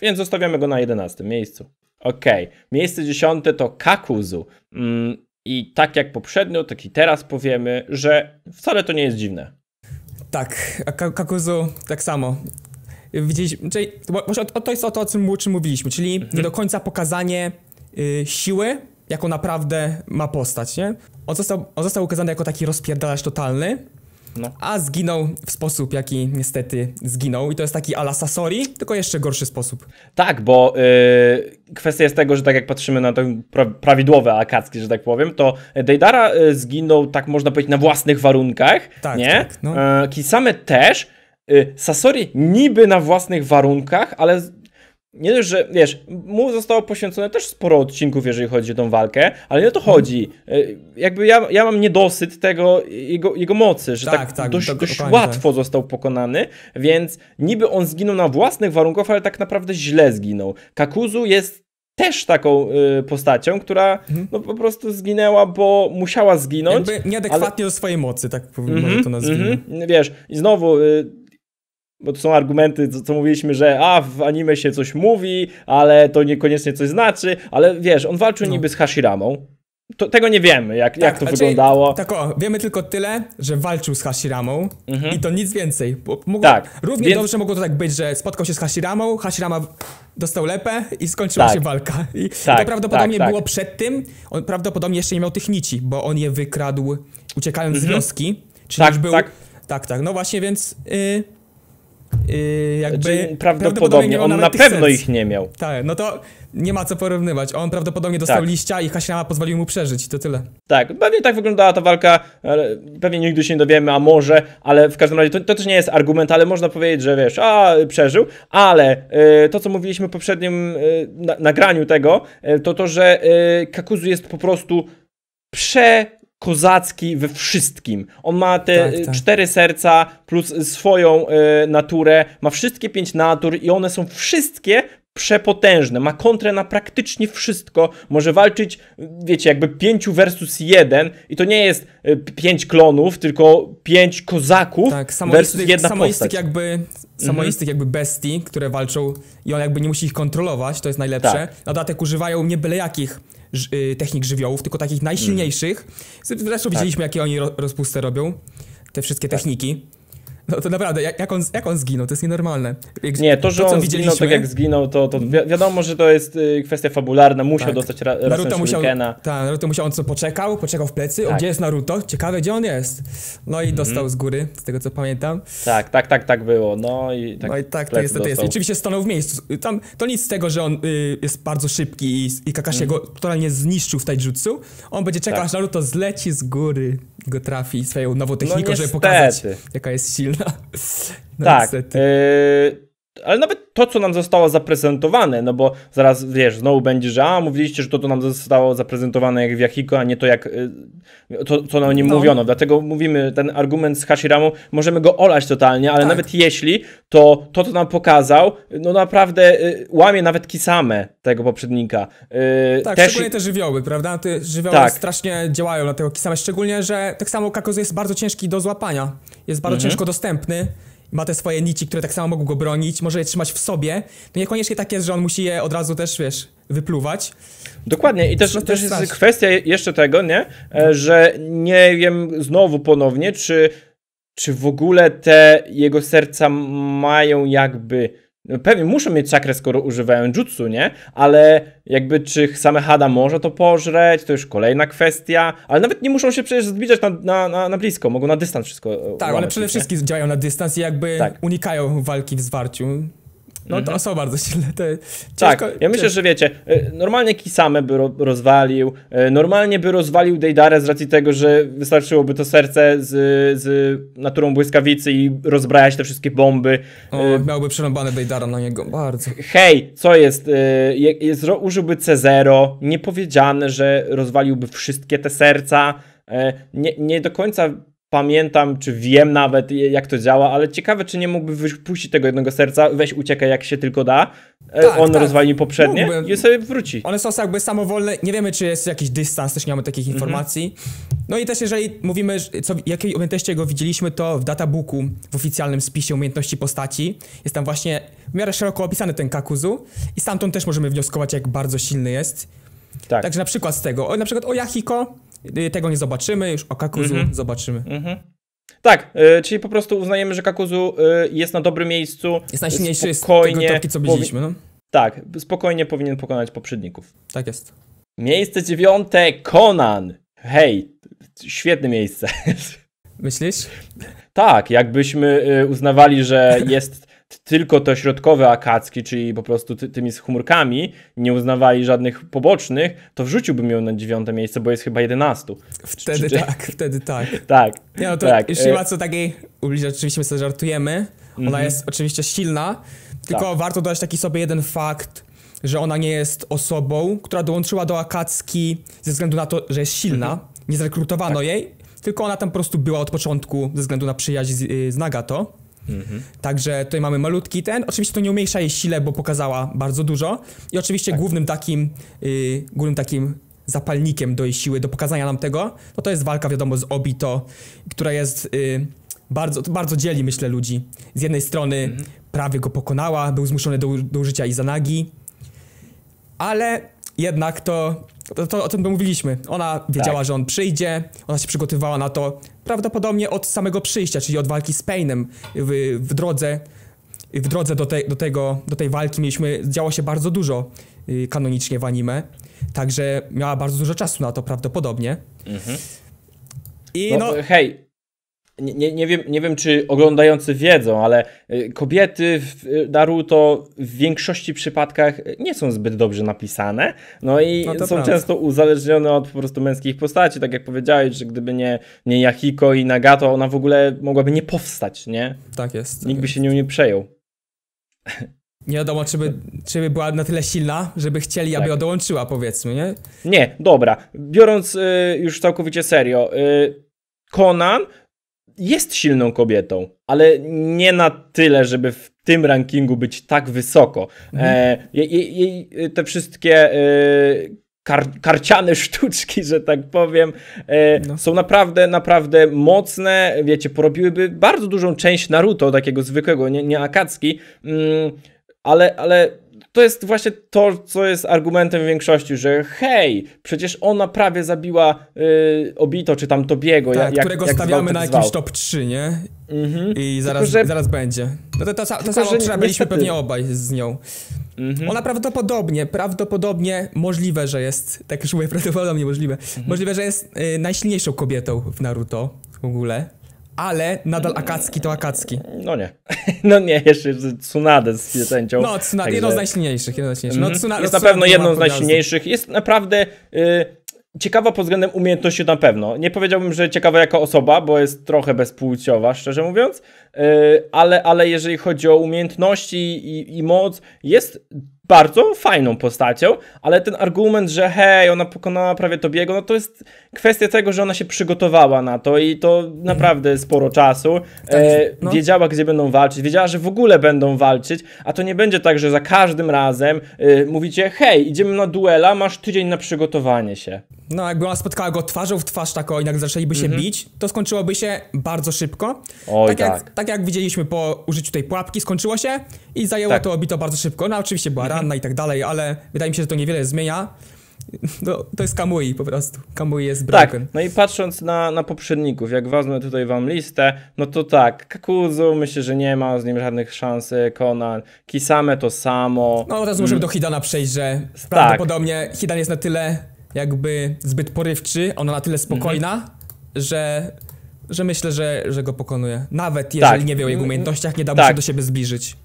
więc zostawiamy go na 11 miejscu. Okej, okay. miejsce 10 to Kakuzu. Mm, I tak jak poprzednio, tak i teraz powiemy, że wcale to nie jest dziwne tak, a Kakuzu tak samo. Widzieliśmy, czyli, właśnie to jest o to, o czym, o czym mówiliśmy, czyli mhm. nie do końca pokazanie y, siły, jaką naprawdę ma postać, nie? On został, on został ukazany jako taki rozpierdalacz totalny, no. A zginął w sposób, jaki niestety zginął. I to jest taki ala Sasori, tylko jeszcze gorszy sposób. Tak, bo yy, kwestia jest tego, że tak jak patrzymy na te pra prawidłowe akacki, że tak powiem, to Deidara y, zginął, tak można powiedzieć, na własnych warunkach. Tak, nie? Tak, no. yy, Kisame też. Y, Sasori niby na własnych warunkach, ale nie dość, że wiesz, mu zostało poświęcone też sporo odcinków, jeżeli chodzi o tą walkę, ale nie o to mhm. chodzi. E, jakby ja, ja mam niedosyt tego jego, jego mocy, że tak, tak, tak dość, dość tak. łatwo został pokonany, więc niby on zginął na własnych warunkach, ale tak naprawdę źle zginął. Kakuzu jest też taką y, postacią, która mhm. no, po prostu zginęła, bo musiała zginąć. Jakby nieadekwatnie ale... do swojej mocy, tak powiem, mhm, może to nazwijmy. Mhm. Wiesz, i znowu y, bo to są argumenty, co, co, mówiliśmy, że a w anime się coś mówi, ale to niekoniecznie coś znaczy, ale wiesz, on walczył no. niby z Hashiramą. To, tego nie wiemy, jak, tak, jak to znaczy, wyglądało. Tak, o, wiemy tylko tyle, że walczył z Hashiramą mhm. i to nic więcej. Mógł, tak, równie więc... dobrze mogło to tak być, że spotkał się z Hashiramą, Hashirama dostał lepę i skończyła tak. się walka. I, tak, to prawdopodobnie tak, tak. było przed tym, on prawdopodobnie jeszcze nie miał tych nici, bo on je wykradł uciekając mhm. z wioski, czyli tak, już był... Tak. tak, tak, no właśnie, więc... Yy, Y, jakby prawdopodobnie, prawdopodobnie on na pewno ich nie miał. Tak, no to nie ma co porównywać. On prawdopodobnie dostał tak. liścia i Hashirama pozwolił mu przeżyć, to tyle. Tak, pewnie tak wyglądała ta walka, pewnie nigdy się nie dowiemy, a może, ale w każdym razie to, to też nie jest argument, ale można powiedzieć, że wiesz, a przeżył, ale y, to co mówiliśmy w poprzednim y, nagraniu tego, to to, że Kakuzu jest po prostu prze kozacki we wszystkim. On ma te tak, y, tak. cztery serca plus swoją y, naturę, ma wszystkie pięć natur i one są wszystkie przepotężne, ma kontrę na praktycznie wszystko, może walczyć, wiecie, jakby pięciu versus jeden i to nie jest y, pięć klonów, tylko pięć kozaków tak, versus jedna samoistyk postać. jakby mhm. jakby bestii, które walczą i on jakby nie musi ich kontrolować, to jest najlepsze. Tak. Na dodatek używają nie byle jakich Y, technik żywiołów, tylko takich najsilniejszych. Mm. Zresztą tak. widzieliśmy, jakie oni rozpustę robią, te wszystkie tak. techniki. No to naprawdę, jak, on, jak on zginął? To jest nienormalne. Jak, nie, to, że to, on zginął tak jak zginął, to, to mhm. wi wiadomo, że to jest y, kwestia fabularna, musiał tak. dostać ra Naruto musiał, Tak, Naruto musiał, on co, poczekał, poczekał w plecy, tak. o, gdzie jest Naruto? Ciekawe, gdzie on jest. No i mhm. dostał z góry, z tego co pamiętam. Tak, tak, tak, tak było, no i tak. No i tak, to jest, to jest. I oczywiście stanął w miejscu. Y, tam, to nic z tego, że on y, jest bardzo szybki i, i Kakashi mhm. go totalnie zniszczył w taijutsu. On będzie czekał, tak. aż Naruto zleci z góry go trafi swoją nową techniką, no żeby pokazać, jaka jest silna. No tak. Niestety. Yy, ale nawet to, co nam zostało zaprezentowane, no bo zaraz, wiesz, znowu będzie, że a, mówiliście, że to, to nam zostało zaprezentowane jak w Yahiko, a nie to, jak y, to, co nam nie no. mówiono. Dlatego mówimy, ten argument z Hashiramu, możemy go olać totalnie, ale tak. nawet jeśli, to to, co nam pokazał, no naprawdę y, łamie nawet kisame tego poprzednika. Y, tak, też... szczególnie te żywioły, prawda? Te żywioły tak. strasznie działają na tego kisame, szczególnie, że tak samo Kakozu jest bardzo ciężki do złapania, jest bardzo mhm. ciężko dostępny, ma te swoje nici, które tak samo mogą go bronić, może je trzymać w sobie. To niekoniecznie tak jest, że on musi je od razu też, wiesz, wypluwać. Dokładnie i też, to też jest strasznie. kwestia jeszcze tego, nie? E, że nie wiem znowu ponownie, czy, czy w ogóle te jego serca mają jakby no pewnie muszą mieć czakrę, skoro używają jutsu, nie? Ale jakby czy same Hada może to pożreć, to już kolejna kwestia. Ale nawet nie muszą się przecież zbliżać na, na, na, na blisko, mogą na dystans wszystko. E, tak, łamać, ale przede wszystkim działają na dystans i jakby tak. unikają walki w zwarciu. No mhm. to są bardzo silne. To ciężko, tak, ja myślę, że wiecie, y, normalnie Kisame by rozwalił, y, normalnie by rozwalił Deidare z racji tego, że wystarczyłoby to serce z, z naturą błyskawicy i rozbrajać te wszystkie bomby. O, y, miałby przerąbane Deidara na niego, bardzo. Hej, co jest? jest użyłby C0, nie powiedziane, że rozwaliłby wszystkie te serca. Nie, nie do końca pamiętam, czy wiem nawet, jak to działa, ale ciekawe, czy nie mógłby wypuścić tego jednego serca, weź uciekaj jak się tylko da, e, tak, on tak. rozwali poprzednie Mógłbym. i sobie wróci. One są jakby samowolne, nie wiemy, czy jest jakiś dystans, też nie mamy takich mhm. informacji. Mhm. No i też jeżeli mówimy, co, jakiej umiejętności go widzieliśmy, to w databooku, w oficjalnym spisie umiejętności postaci, jest tam właśnie w miarę szeroko opisany ten Kakuzu i stamtąd też możemy wnioskować, jak bardzo silny jest. Tak. Także na przykład z tego, na przykład o Yahiko, tego nie zobaczymy, już o Kakuzu mhm. zobaczymy. Mhm. Tak, y, czyli po prostu uznajemy, że Kakuzu y, jest na dobrym miejscu. Jest najsilniejszy spokojnie, z tego topki, co widzieliśmy. No? Tak, spokojnie powinien pokonać poprzedników. Tak jest. Miejsce dziewiąte, Conan. Hej, świetne miejsce. Myślisz? Tak, jakbyśmy e, uznawali, że jest tylko te środkowe akacki, czyli po prostu ty, tymi z chmurkami, nie uznawali żadnych pobocznych, to wrzuciłbym ją na dziewiąte miejsce, bo jest chyba jedenastu. Wtedy czy, tak, wtedy tak. tak. Nie, no to tak. E- ma co takiej ubliża, oczywiście my sobie żartujemy, ona mhm. jest oczywiście silna, tylko tak. warto dodać taki sobie jeden fakt, że ona nie jest osobą, która dołączyła do Akacki ze względu na to, że jest silna, mhm. nie zrekrutowano tak. jej, tylko ona tam po prostu była od początku ze względu na przyjaźń z, y, z Nagato. Także tutaj mamy malutki ten. Oczywiście to nie umniejsza jej sile, bo pokazała bardzo dużo. I oczywiście tak. głównym takim, y, głównym takim zapalnikiem do jej siły, do pokazania nam tego, no to jest walka, wiadomo, z Obito, która jest y, bardzo, bardzo dzieli, myślę, ludzi. Z jednej strony mhm. prawie go pokonała, był zmuszony do, do użycia Izanagi, ale jednak to to, to, o tym mówiliśmy. Ona wiedziała, tak. że on przyjdzie, ona się przygotowywała na to prawdopodobnie od samego przyjścia, czyli od walki z Painem w, w drodze. W drodze do, te, do, tego, do tej walki mieliśmy, działo się bardzo dużo y, kanonicznie w anime, także miała bardzo dużo czasu na to prawdopodobnie. Mhm. I no, no... hej, nie, nie, wiem, nie wiem, czy oglądający wiedzą, ale y, kobiety w y, Naruto w większości przypadkach y, nie są zbyt dobrze napisane, no i no są prawda. często uzależnione od po prostu męskich postaci, tak jak powiedziałeś, że gdyby nie, nie Yahiko i Nagato, ona w ogóle mogłaby nie powstać, nie? Tak jest. Tak Nikt by się nią nie przejął. Nie wiadomo, czy by, czy by była na tyle silna, żeby chcieli, tak. aby ją dołączyła, powiedzmy, nie? Nie, dobra. Biorąc y, już całkowicie serio, y, Conan jest silną kobietą, ale nie na tyle, żeby w tym rankingu być tak wysoko. Mhm. E, jej, te wszystkie y, kar, karciane sztuczki, że tak powiem, e, no. są naprawdę, naprawdę mocne. Wiecie, porobiłyby bardzo dużą część Naruto, takiego zwykłego, nie, nie Mm, ale, ale to jest właśnie to, co jest argumentem większości, że hej, przecież ona prawie zabiła y, Obito, czy tam Tobiego. Tak, jak, którego jak stawiamy na jakimś top 3, nie? Mhm. I zaraz, tylko, że... zaraz będzie. No to, to, to, to samo niestety... byliśmy pewnie obaj z nią. Mhm. Ona prawdopodobnie, prawdopodobnie możliwe, że jest, tak już mówię, prawdopodobnie możliwe, mhm. możliwe, że jest y, najsilniejszą kobietą w Naruto w ogóle ale nadal Akacki to Akacki. No nie. No nie, jeszcze Tsunade z dziecięcią. No, Tsunade, także... jedną z najsilniejszych. Jedno z najsilniejszych. No, mhm. jest na pewno jedną z najsilniejszych. Jest naprawdę... Y, ciekawa pod względem umiejętności na pewno. Nie powiedziałbym, że ciekawa jako osoba, bo jest trochę bezpłciowa, szczerze mówiąc, y, ale, ale jeżeli chodzi o umiejętności i, i moc, jest bardzo fajną postacią, ale ten argument, że hej, ona pokonała prawie Tobiego, no to jest kwestia tego, że ona się przygotowała na to i to mhm. naprawdę sporo czasu. Tak, e, no. Wiedziała, gdzie będą walczyć, wiedziała, że w ogóle będą walczyć, a to nie będzie tak, że za każdym razem e, mówicie hej, idziemy na duela, masz tydzień na przygotowanie się. No, jakby ona spotkała go twarzą w twarz tak, oj, jak zaczęliby się mhm. bić, to skończyłoby się bardzo szybko. Oj, tak, tak. Jak, tak jak widzieliśmy po użyciu tej pułapki, skończyło się i zajęło tak. to obito bardzo szybko. No oczywiście była mhm i tak dalej, ale wydaje mi się, że to niewiele zmienia. No, to jest Kamui po prostu. Kamui jest tak, broken. Tak, no i patrząc na, na poprzedników, jak wezmę tutaj wam listę, no to tak, Kakuzu myślę, że nie ma z nim żadnych szans, Konan, e, Kisame to samo. No teraz możemy mm. do Hidana przejść, że tak. prawdopodobnie Hidan jest na tyle jakby zbyt porywczy, ona na tyle mhm. spokojna, mhm. że że myślę, że, że go pokonuje. Nawet tak. jeżeli tak. nie wie o jego no, umiejętnościach, nie da mu tak. się do siebie zbliżyć.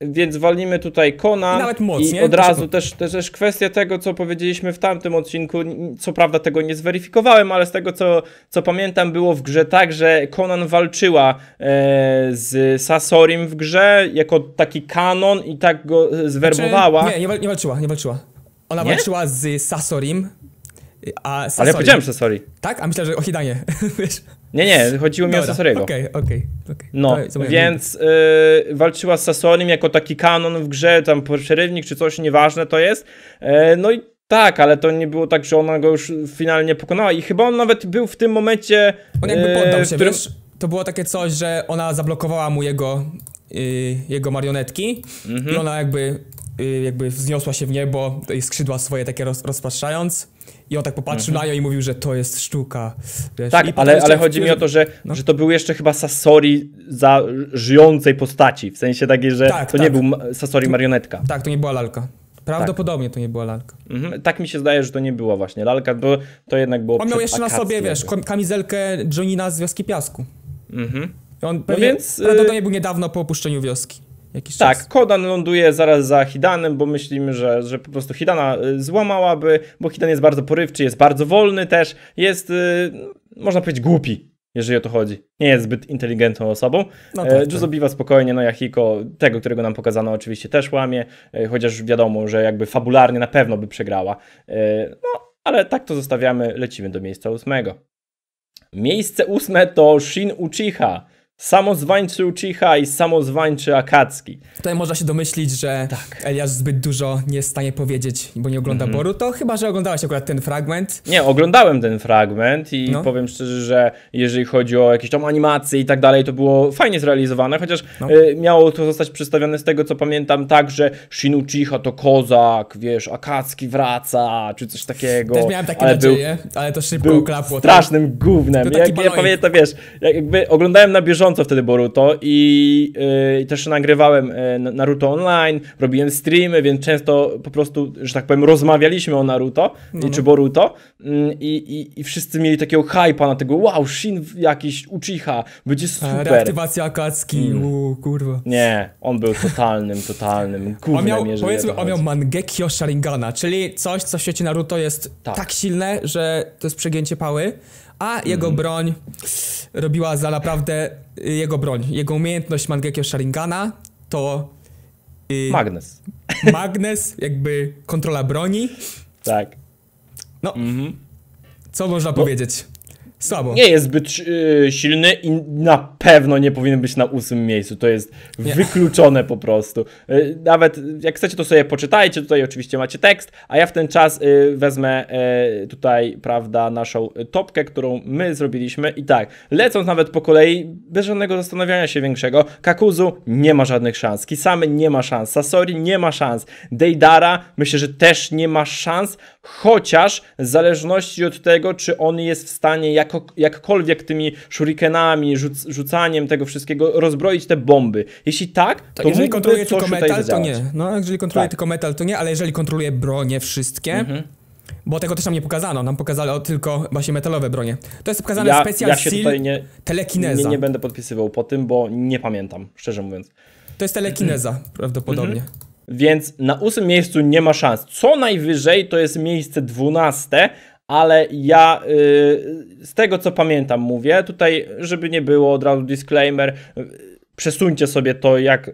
Więc walnimy tutaj Kona Nawet mocniej, i od razu też, też, też kwestia tego, co powiedzieliśmy w tamtym odcinku, co prawda tego nie zweryfikowałem, ale z tego, co, co pamiętam, było w grze tak, że Conan walczyła e, z Sasorim w grze jako taki kanon i tak go e, zwerbowała. Znaczy, nie, nie, walczyła, nie walczyła. Ona nie? walczyła z Sasorim, a Sasori... Ale ja powiedziałem Sasori. Tak? A myślę, że Ohidanie, wiesz... Nie, nie, chodziło mi Dobra, o Sasoriego. Okej, okay, okej. Okay, okay. No, więc y, walczyła z Sasorim jako taki kanon w grze, tam przerywnik czy coś, nieważne to jest. Y, no i tak, ale to nie było tak, że ona go już finalnie pokonała i chyba on nawet był w tym momencie... On jakby poddał y, się, którym... wiesz? To było takie coś, że ona zablokowała mu jego, jego marionetki mm -hmm. i mhm. ona jakby, jakby wzniosła się w niebo, skrzydła swoje takie roz, rozpatrzając i on tak popatrzył mhm. na nią i mówił, że to jest sztuka. Wiesz? Tak, ale, ale chodzi mi o to, że, no. że to był jeszcze chyba Sasori za żyjącej postaci. W sensie takiej, że tak, to tak. nie był Sasori marionetka. Tak, to nie była lalka. Prawdopodobnie tak. to nie była lalka. Mhm. Tak mi się zdaje, że to nie była właśnie lalka, bo to jednak było On miał jeszcze na sobie, wiesz, kamizelkę Johnina z Wioski Piasku. Mhm. On no więc, y- prawdopodobnie był niedawno po opuszczeniu wioski jakiś tak, czas. Tak, Kodan ląduje zaraz za Hidanem, bo myślimy, że, że po prostu Hidana y, złamałaby, bo Hidan jest bardzo porywczy, jest bardzo wolny też, jest, y, można powiedzieć, głupi jeżeli o to chodzi. Nie jest zbyt inteligentną osobą. No e, tak, Juzo tak. spokojnie, no Yahiko, tego, którego nam pokazano, oczywiście też łamie, e, chociaż wiadomo, że jakby fabularnie na pewno by przegrała. E, no, ale tak to zostawiamy, lecimy do miejsca ósmego. Miejsce ósme to Shin Uchiha. Samozwańczy Uchiha i samozwańczy Akacki. Tutaj można się domyślić, że tak. Eliasz zbyt dużo nie jest w stanie powiedzieć, bo nie ogląda mm -hmm. Boru, to chyba, że oglądałeś akurat ten fragment. Nie, oglądałem ten fragment i no. powiem szczerze, że jeżeli chodzi o jakieś tam animacje i tak dalej, to było fajnie zrealizowane, chociaż no. y, miało to zostać przedstawione z tego, co pamiętam, tak, że Shin Uchiha to kozak, wiesz, Akacki wraca, czy coś takiego. Też miałem takie ale nadzieje, był, ale to szybko był klapło. Tak? strasznym tak? gównem. nie ja pamiętam, wiesz, jakby oglądałem na bieżąco gorąco wtedy Boruto i yy, też nagrywałem y, Naruto Online, robiłem streamy, więc często po prostu, że tak powiem, rozmawialiśmy o Naruto no. czy Boruto mm, i, wszyscy mieli takiego hypa na tego, wow, Shin jakiś ucicha, będzie e, super. Reaktywacja Akatsuki, mm. u, kurwa. Nie, on był totalnym, totalnym kurwa. on miał, Powiedzmy, on miał Mangekyo Sharingana, czyli coś, co w świecie Naruto jest tak, tak silne, że to jest przegięcie pały a jego mm. broń robiła za naprawdę y, jego broń. Jego umiejętność Mangekio Sharingana to... Y, magnes. Magnes, jakby kontrola broni. Tak. No, mm -hmm. co można no. powiedzieć? Słabo. nie jest zbyt y, silny i na pewno nie powinien być na ósmym miejscu. To jest nie. wykluczone po prostu. Y, nawet jak chcecie, to sobie poczytajcie. Tutaj oczywiście macie tekst, a ja w ten czas y, wezmę tutaj, prawda, naszą topkę, którą my zrobiliśmy. I tak, lecąc nawet po kolei, bez żadnego zastanawiania się większego, Kakuzu nie ma żadnych szans. Kisame nie ma szans. Sasori nie ma szans. Deidara myślę, że też nie ma szans, chociaż w zależności od tego, czy on jest w stanie jako, jakkolwiek tymi shurikenami, rzuc rzucaniem tego wszystkiego, rozbroić te bomby. Jeśli tak, to tak, jeżeli kontroluje tylko metal, to nie. No, jeżeli kontroluje tak. tylko metal, to nie, ale jeżeli kontroluje bronie wszystkie, mhm. Bo tego też nam nie pokazano, nam pokazano tylko właśnie metalowe bronie. To jest pokazane ja, specjal ja się seal tutaj nie, telekineza. Nie, nie będę podpisywał po tym, bo nie pamiętam, szczerze mówiąc. To jest telekineza mm prawdopodobnie. Mm -hmm. Więc na ósmym miejscu nie ma szans. Co najwyżej to jest miejsce dwunaste, ale ja yy, z tego co pamiętam mówię, tutaj żeby nie było od razu disclaimer, y, przesuńcie sobie to jak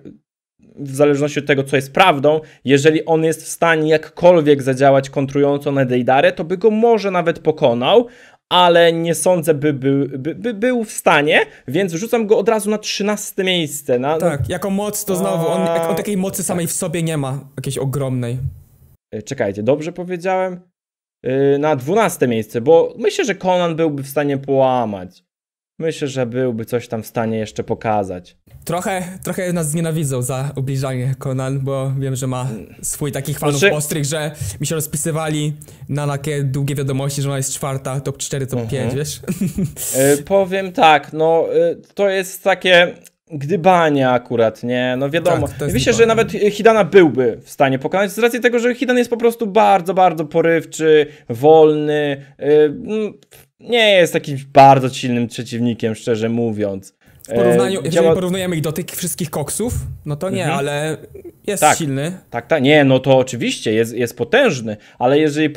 w zależności od tego, co jest prawdą, jeżeli on jest w stanie jakkolwiek zadziałać kontrująco na Deidarę, to by go może nawet pokonał, ale nie sądzę, by, był by, by, był w stanie, więc rzucam go od razu na 13 miejsce. Na... Tak, jako moc to znowu, on, on takiej mocy samej tak. w sobie nie ma, jakiejś ogromnej. E, czekajcie, dobrze powiedziałem? E, na 12 miejsce, bo myślę, że Conan byłby w stanie połamać myślę, że byłby coś tam w stanie jeszcze pokazać. Trochę, trochę nas znienawidzą za ubliżanie Conan, bo wiem, że ma swój takich fanów znaczy... ostrych, że mi się rozpisywali na takie długie wiadomości, że ona jest czwarta, top 4, top mhm. pięć, wiesz? E, powiem tak, no e, to jest takie gdybania akurat, nie? No wiadomo. Tak, Myślę, że nawet Hidana byłby w stanie pokonać, z racji tego, że Hidan jest po prostu bardzo, bardzo porywczy, wolny. Yy, nie jest takim bardzo silnym przeciwnikiem, szczerze mówiąc. W porównaniu, e, działa... jeżeli porównujemy ich do tych wszystkich koksów, no to nie, mhm. ale jest tak, silny. Tak, tak, nie, no to oczywiście jest, jest potężny, ale jeżeli,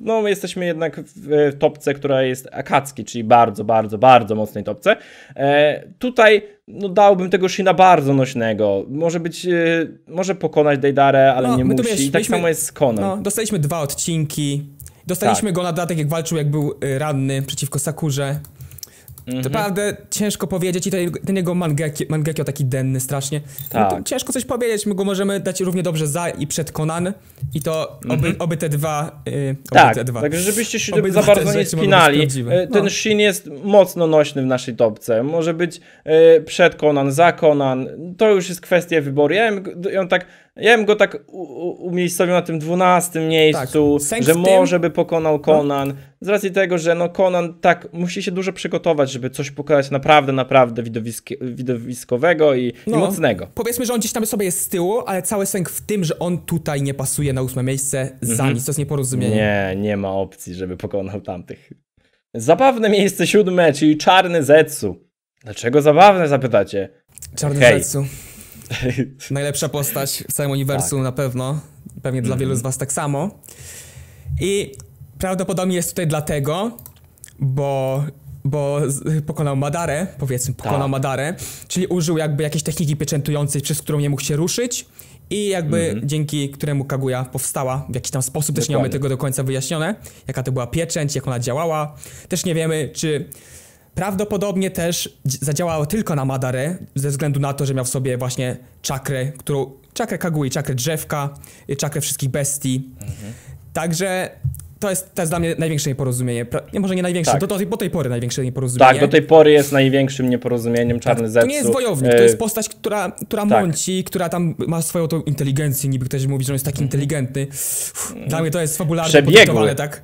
no jesteśmy jednak w topce, która jest akacki, czyli bardzo, bardzo, bardzo mocnej topce, e, tutaj no dałbym tego Shina bardzo nośnego. Może być, e, może pokonać Deidarę, ale no, nie musi. Wiesz, I tak samo jest z Konem. No, dostaliśmy dwa odcinki, Dostaliśmy tak. go na dodatek, jak walczył, jak był y, ranny przeciwko Sakurze. Mhm. naprawdę ciężko powiedzieć i ten, jego mangeki, mangekio taki denny strasznie. No tak. No ciężko coś powiedzieć, my go możemy dać równie dobrze za i przed Konan i to oby, mhm. oby te dwa... Yy, tak, te dwa. także żebyście się oby za bardzo nie spinali. E, ten no. Shin jest mocno nośny w naszej topce. Może być yy, przed Konan za Konan. To już jest kwestia wyboru. Ja ją tak ja bym go tak umiejscowił na tym dwunastym miejscu, tak. że może by pokonał no. Conan. Z racji tego, że no Conan tak musi się dużo przygotować, żeby coś pokonać naprawdę, naprawdę widowisk widowiskowego i, no, i, mocnego. Powiedzmy, że on gdzieś tam sobie jest z tyłu, ale cały sęk w tym, że on tutaj nie pasuje na ósme miejsce za mhm. nic, to jest nieporozumienie. Nie, nie ma opcji, żeby pokonał tamtych. Zabawne miejsce siódme, czyli Czarny Zetsu. Dlaczego zabawne, zapytacie? Czarny okay. Zetsu. Najlepsza postać w całym uniwersum tak. na pewno. Pewnie dla mm. wielu z was tak samo. I prawdopodobnie jest tutaj dlatego, bo, bo pokonał Madarę, powiedzmy, pokonał tak. Madarę, czyli użył jakby jakiejś techniki pieczętującej, przez którą nie mógł się ruszyć i jakby mm. dzięki któremu Kaguya powstała w jakiś tam sposób. Też Dokładnie. nie mamy tego do końca wyjaśnione, jaka to była pieczęć, jak ona działała. Też nie wiemy, czy Prawdopodobnie też zadziałało tylko na Madarę, ze względu na to, że miał w sobie właśnie czakrę, którą, czakrę Kagui, czakrę drzewka, czakrę wszystkich bestii. Mhm. Także to jest, to jest dla mnie największe nieporozumienie. Nie, może nie największe, tak. do, do, do, tej pory największe nieporozumienie. Tak, do tej pory jest największym nieporozumieniem Czarny tak, Zepsu. To nie jest wojownik, to jest y, postać, która, która tak. mąci, która tam ma swoją tą inteligencję, niby ktoś mówi, że on jest taki mhm. inteligentny. Uff, dla mhm. mnie to jest fabularne, Przebiegły. tak?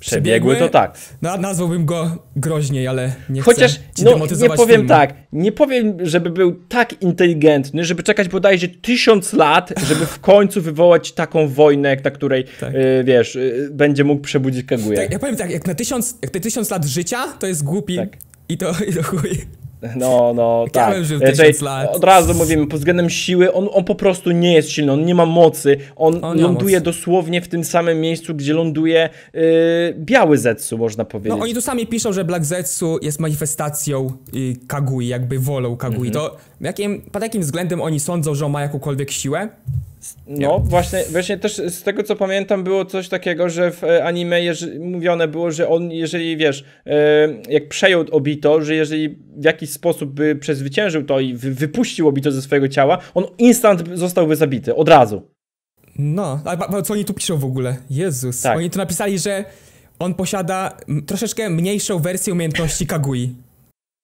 Przebiegły, to tak. No, nazwałbym go groźniej, ale nie Chociaż, chcę ci no, nie powiem filmu. tak, nie powiem, żeby był tak inteligentny, żeby czekać bodajże tysiąc lat, żeby w końcu wywołać taką wojnę, na której, tak. y, wiesz, y, będzie mógł przebudzić Kaguya. Tak, ja powiem tak, jak na tysiąc, jak te tysiąc lat życia, to jest głupi tak. i to, i to chuj. No, no, Chciałem, tak. Tutaj lat. Od razu mówimy, pod względem siły, on, on po prostu nie jest silny, on nie ma mocy. On, on ląduje mocy. dosłownie w tym samym miejscu, gdzie ląduje yy, biały Zetsu, można powiedzieć. No, oni tu sami piszą, że Black Zetsu jest manifestacją y, Kagui, jakby wolą Kagui. Mhm. To jakim, pod jakim względem oni sądzą, że on ma jakąkolwiek siłę? No, właśnie, właśnie też z tego co pamiętam było coś takiego, że w e, anime jeż- mówione było, że on, jeżeli wiesz, e, jak przejął Obito, że jeżeli w jakiś sposób by przezwyciężył to i wypuścił Obito ze swojego ciała, on instant zostałby zabity, od razu. No, ale co oni tu piszą w ogóle? Jezus. Tak. Oni tu napisali, że on posiada troszeczkę mniejszą wersję umiejętności Kagui.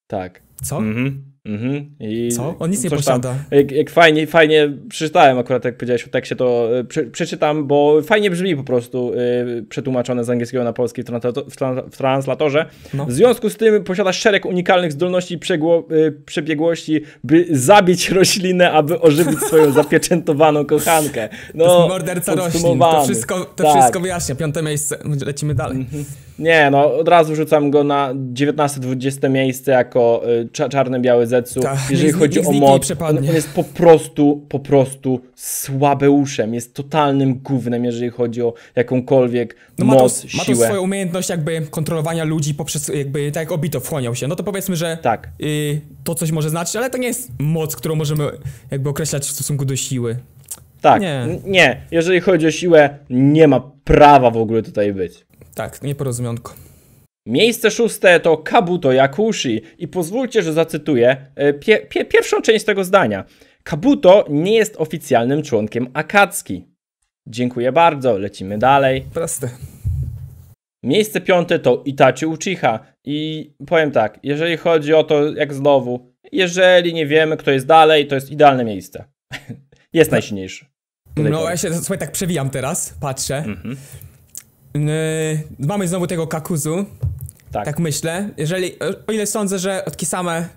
Tak. Co? Mhm. Mhm. I Co? On nic nie posiada. jak, jak, fajnie, fajnie przeczytałem akurat, jak powiedziałeś o tekście, to e, prze, przeczytam, bo fajnie brzmi po prostu y, przetłumaczone z angielskiego na polski w, w, w translatorze. No. W związku z tym posiada szereg unikalnych zdolności i y, e, przebiegłości, by zabić roślinę, aby ożywić swoją zapieczętowaną kochankę. No, to jest morderca roślin. To wszystko, to tak. wszystko wyjaśnia. Piąte miejsce. Lecimy dalej. Mhm. Nie, no od razu rzucam go na 19-20 miejsce jako y, czarny-biały OPZZ-u, tak, jeżeli chodzi o moc. On jest po prostu, po prostu słabeuszem, jest totalnym głównym, jeżeli chodzi o jakąkolwiek no, moc, ma to, ma to swoją umiejętność jakby kontrolowania ludzi poprzez jakby, tak jak Obito wchłaniał się, no to powiedzmy, że tak. Y, to coś może znaczyć, ale to nie jest moc, którą możemy jakby określać w stosunku do siły. Tak, nie. nie. Jeżeli chodzi o siłę, nie ma prawa w ogóle tutaj być. Tak, nieporozumionko. Miejsce szóste to Kabuto Yakushi i pozwólcie, że zacytuję e, pie, pie, pierwszą część tego zdania. Kabuto nie jest oficjalnym członkiem Akatsuki. Dziękuję bardzo, lecimy dalej. Proste. Miejsce piąte to Itachi Uchiha i powiem tak, jeżeli chodzi o to jak znowu, jeżeli nie wiemy kto jest dalej, to jest idealne miejsce. jest no. najsilniejszy. No powiem. ja się słuchaj tak przewijam teraz, patrzę. Mhm. Y, mamy znowu tego Kakuzu, tak. tak myślę. Jeżeli, o ile sądzę, że od Kisame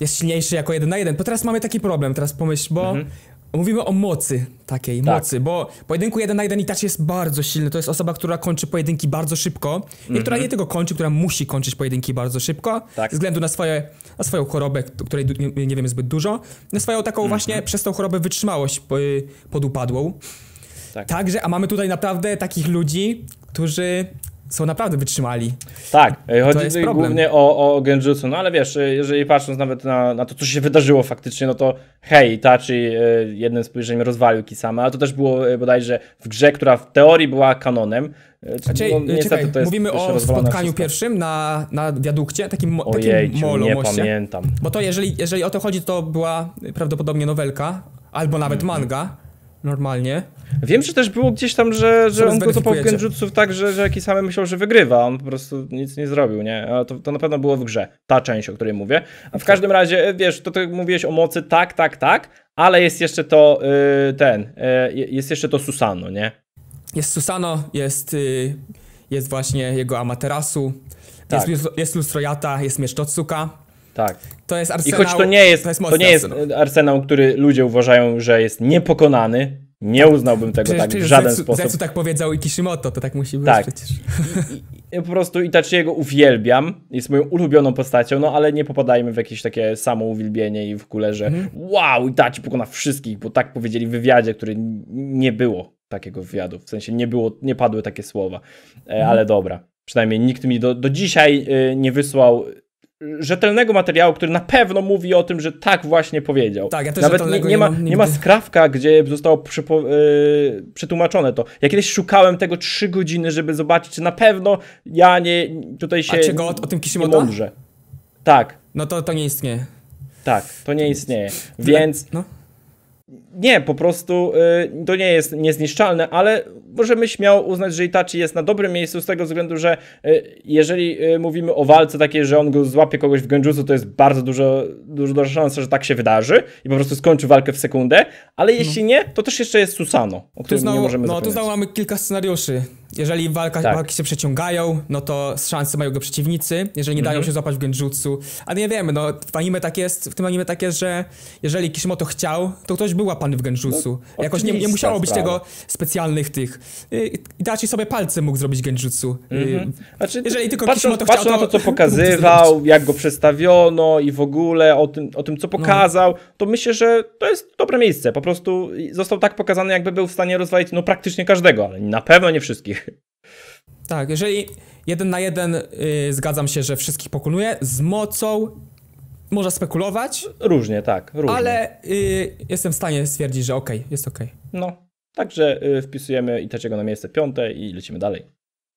jest silniejszy jako jeden na jeden, bo teraz mamy taki problem, teraz pomyśl, bo mhm. mówimy o mocy takiej, tak. mocy, bo pojedynku jeden na jeden i Itachi jest bardzo silny, to jest osoba, która kończy pojedynki bardzo szybko mhm. i która mhm. nie tylko kończy, która musi kończyć pojedynki bardzo szybko, tak. ze względu na, swoje, na swoją chorobę, której nie, nie wiemy zbyt dużo, na swoją taką mhm. właśnie przez tą chorobę wytrzymałość y, podupadłą. Tak. Także, a mamy tutaj naprawdę takich ludzi, którzy są naprawdę wytrzymali. Tak, e, chodzi to jest głównie o, o Genjutsu, no ale wiesz, e, jeżeli patrząc nawet na, na to, co się wydarzyło faktycznie, no to hej, Tachi e, jednym spojrzeniem rozwalił Kisama, ale to też było bodajże w grze, która w teorii była kanonem, znaczy, no, niestety czekaj, mówimy o spotkaniu wszystko. pierwszym na, na wiadukcie, takim, Ojej, takim molo nie moście. pamiętam. Bo to jeżeli, jeżeli o to chodzi, to była prawdopodobnie nowelka, albo nawet mm -hmm. manga normalnie. Wiem, że też było gdzieś tam, że, że on go topał genjutsów tak, że, że jakiś sam myślał, że wygrywa, on po prostu nic nie zrobił, nie? A to, to na pewno było w grze, ta część, o której mówię. A w tak. każdym razie, e, wiesz, to ty tak mówiłeś o mocy tak, tak, tak, ale jest jeszcze to y, ten, e, jest jeszcze to Susano, nie? Jest Susano, jest, y, jest właśnie jego Amaterasu, tak. jest, jest Lustrojata, jest Mieszczotsuka. Tak. To jest arsenał. I choć to nie jest, to jest, to nie arsenał. jest e, arsenał, który ludzie uważają, że jest niepokonany, nie tak. uznałbym tego przecież, tak w żaden Zetsu, sposób. Zetsu tak powiedział i Kishimoto, to tak musi być tak. przecież. I, i, po prostu Itachiego uwielbiam, jest moją ulubioną postacią, no ale nie popadajmy w jakieś takie samo uwielbienie i w kule, że mhm. wow, Itachi pokona wszystkich, bo tak powiedzieli w wywiadzie, który nie było takiego wywiadu, w sensie nie było, nie padły takie słowa, e, mhm. ale dobra. Przynajmniej nikt mi do, do dzisiaj e, nie wysłał rzetelnego materiału, który na pewno mówi o tym, że tak właśnie powiedział. Tak, ja też Nawet nie, nie, ma, nie, nie ma skrawka, gdzie zostało przypo, yy, przetłumaczone to. Ja kiedyś szukałem tego trzy godziny, żeby zobaczyć, czy na pewno ja nie tutaj się. A czego o, o tym Kishimoto? mądrze. Tak. No to, to nie istnieje. Tak, to nie istnieje. Więc. No nie, po prostu y, to nie jest niezniszczalne, ale możemy śmiało uznać, że Itachi jest na dobrym miejscu z tego względu, że y, jeżeli y, mówimy o walce takiej, że on go złapie kogoś w Genjutsu, to jest bardzo dużo, dużo duża szansa, że tak się wydarzy i po prostu skończy walkę w sekundę, ale jeśli no. nie, to też jeszcze jest Susano, o którym znowu, nie możemy No, tu znowu mamy kilka scenariuszy. Jeżeli walka, tak. walki się przeciągają, no to szanse mają go przeciwnicy, jeżeli nie dają mm -hmm. się złapać w Genjutsu, ale nie wiemy, no w anime tak jest, w tym anime tak jest, że jeżeli Kishimoto chciał, to ktoś był łapał w genjutsu. No, Jakoś nie, nie musiało być sprawa. tego specjalnych tych. Y, I Daci sobie palce mógł zrobić genjutsu. Y, mhm. Znaczy, Jeżeli tylko patrząc, to chciał, to na to, co pokazywał, jak go przedstawiono i w ogóle o tym, o tym co no. pokazał, no. to myślę, że to jest dobre miejsce. Po prostu został tak pokazany, jakby był w stanie rozwalić no, praktycznie każdego, ale na pewno nie wszystkich. Tak, jeżeli jeden na jeden y, zgadzam się, że wszystkich pokonuje, z mocą można spekulować. Różnie, tak. Różnie. Ale y, jestem w stanie stwierdzić, że okej, okay, jest okej. Okay. No, także y, wpisujemy i trzeciego na miejsce piąte i lecimy dalej.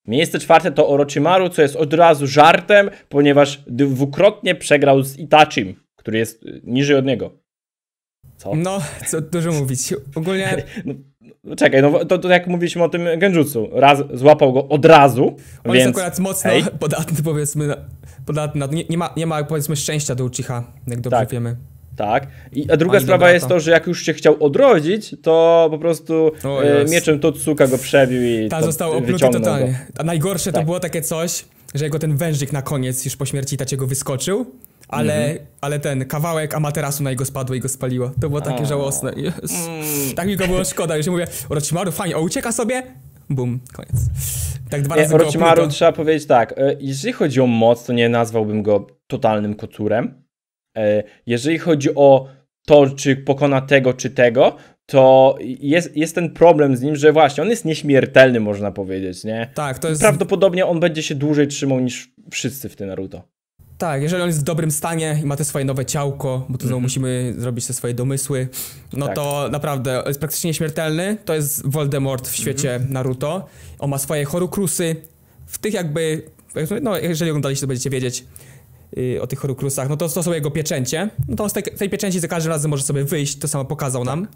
Miejsce czwarte to Orochimaru, co jest od razu żartem, ponieważ dwukrotnie przegrał z Itachim, który jest y, niżej od niego. Co? No, co dużo mówić. Ogólnie. No, Czekaj, no to, to, jak mówiliśmy o tym Genjutsu, raz złapał go od razu, On więc... jest akurat mocno hej. podatny, powiedzmy, podatny no, nie, nie, ma, nie ma, powiedzmy, szczęścia do Uchiha, jak dobrze tak. wiemy. Tak. I, a druga sprawa jest to, że jak już się chciał odrodzić, to po prostu o, e, mieczem Totsuka go przebił i Ta to, został opluty totalnie. Go. A najgorsze tak. to było takie coś, że jego ten wężyk na koniec już po śmierci tacie go wyskoczył ale, mhm. ale ten kawałek amaterasu na jego spadło i go spaliło. To było takie o. żałosne. Yes. Mm. Tak mi go było szkoda, już mówię, Orochimaru, fajnie, o ucieka sobie, bum, koniec. Tak dwa razy Orochimaru go trzeba powiedzieć tak, e, jeżeli chodzi o moc, to nie nazwałbym go totalnym koturem. E, jeżeli chodzi o to, czy pokona tego, czy tego, to jest, jest ten problem z nim, że właśnie on jest nieśmiertelny, można powiedzieć, nie? Tak, to jest. Prawdopodobnie on będzie się dłużej trzymał niż wszyscy w tym Naruto. Tak, jeżeli on jest w dobrym stanie i ma te swoje nowe ciałko, bo tu znowu mm -hmm. musimy zrobić te swoje domysły, no tak. to naprawdę jest praktycznie śmiertelny. To jest Voldemort w mhm. świecie mm -hmm. Naruto. On ma swoje Horukrusy. W tych jakby, no jeżeli oglądaliście, to będziecie wiedzieć yy, o tych Horukrusach. No to, to są jego pieczęcie. No to on z tej, tej pieczęci za każdym razem może sobie wyjść, to samo pokazał tak. nam.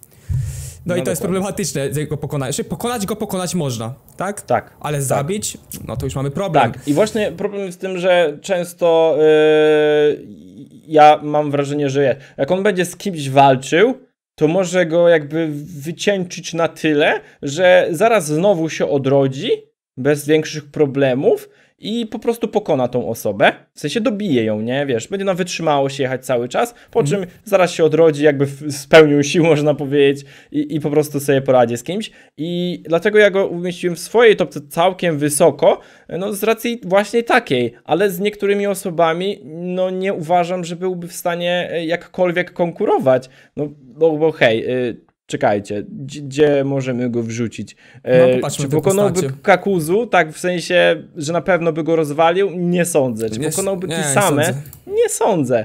No, no i to no jest problematyczne, jego pokonać. Znaczy, pokonać go pokonać można, tak? Tak. Ale tak. zabić, no to już mamy problem. Tak, i właśnie problem jest z tym, że często yy, ja mam wrażenie, że jak on będzie z kimś walczył, to może go jakby wycieńczyć na tyle, że zaraz znowu się odrodzi bez większych problemów i po prostu pokona tą osobę, w sensie dobije ją, nie, wiesz, będzie na wytrzymałość jechać cały czas, po mhm. czym zaraz się odrodzi, jakby z pełnią sił, można powiedzieć, i, i po prostu sobie poradzi z kimś i dlatego ja go umieściłem w swojej topce całkiem wysoko, no z racji właśnie takiej, ale z niektórymi osobami, no nie uważam, że byłby w stanie e, jakkolwiek konkurować, no, bo hej, y czekajcie, gdzie możemy go wrzucić? No, e, no, czy pokonałby postacie. Kakuzu, tak w sensie, że na pewno by go rozwalił? Nie sądzę. Czy nie, pokonałby nie, Kisame? Nie sądzę. nie sądzę.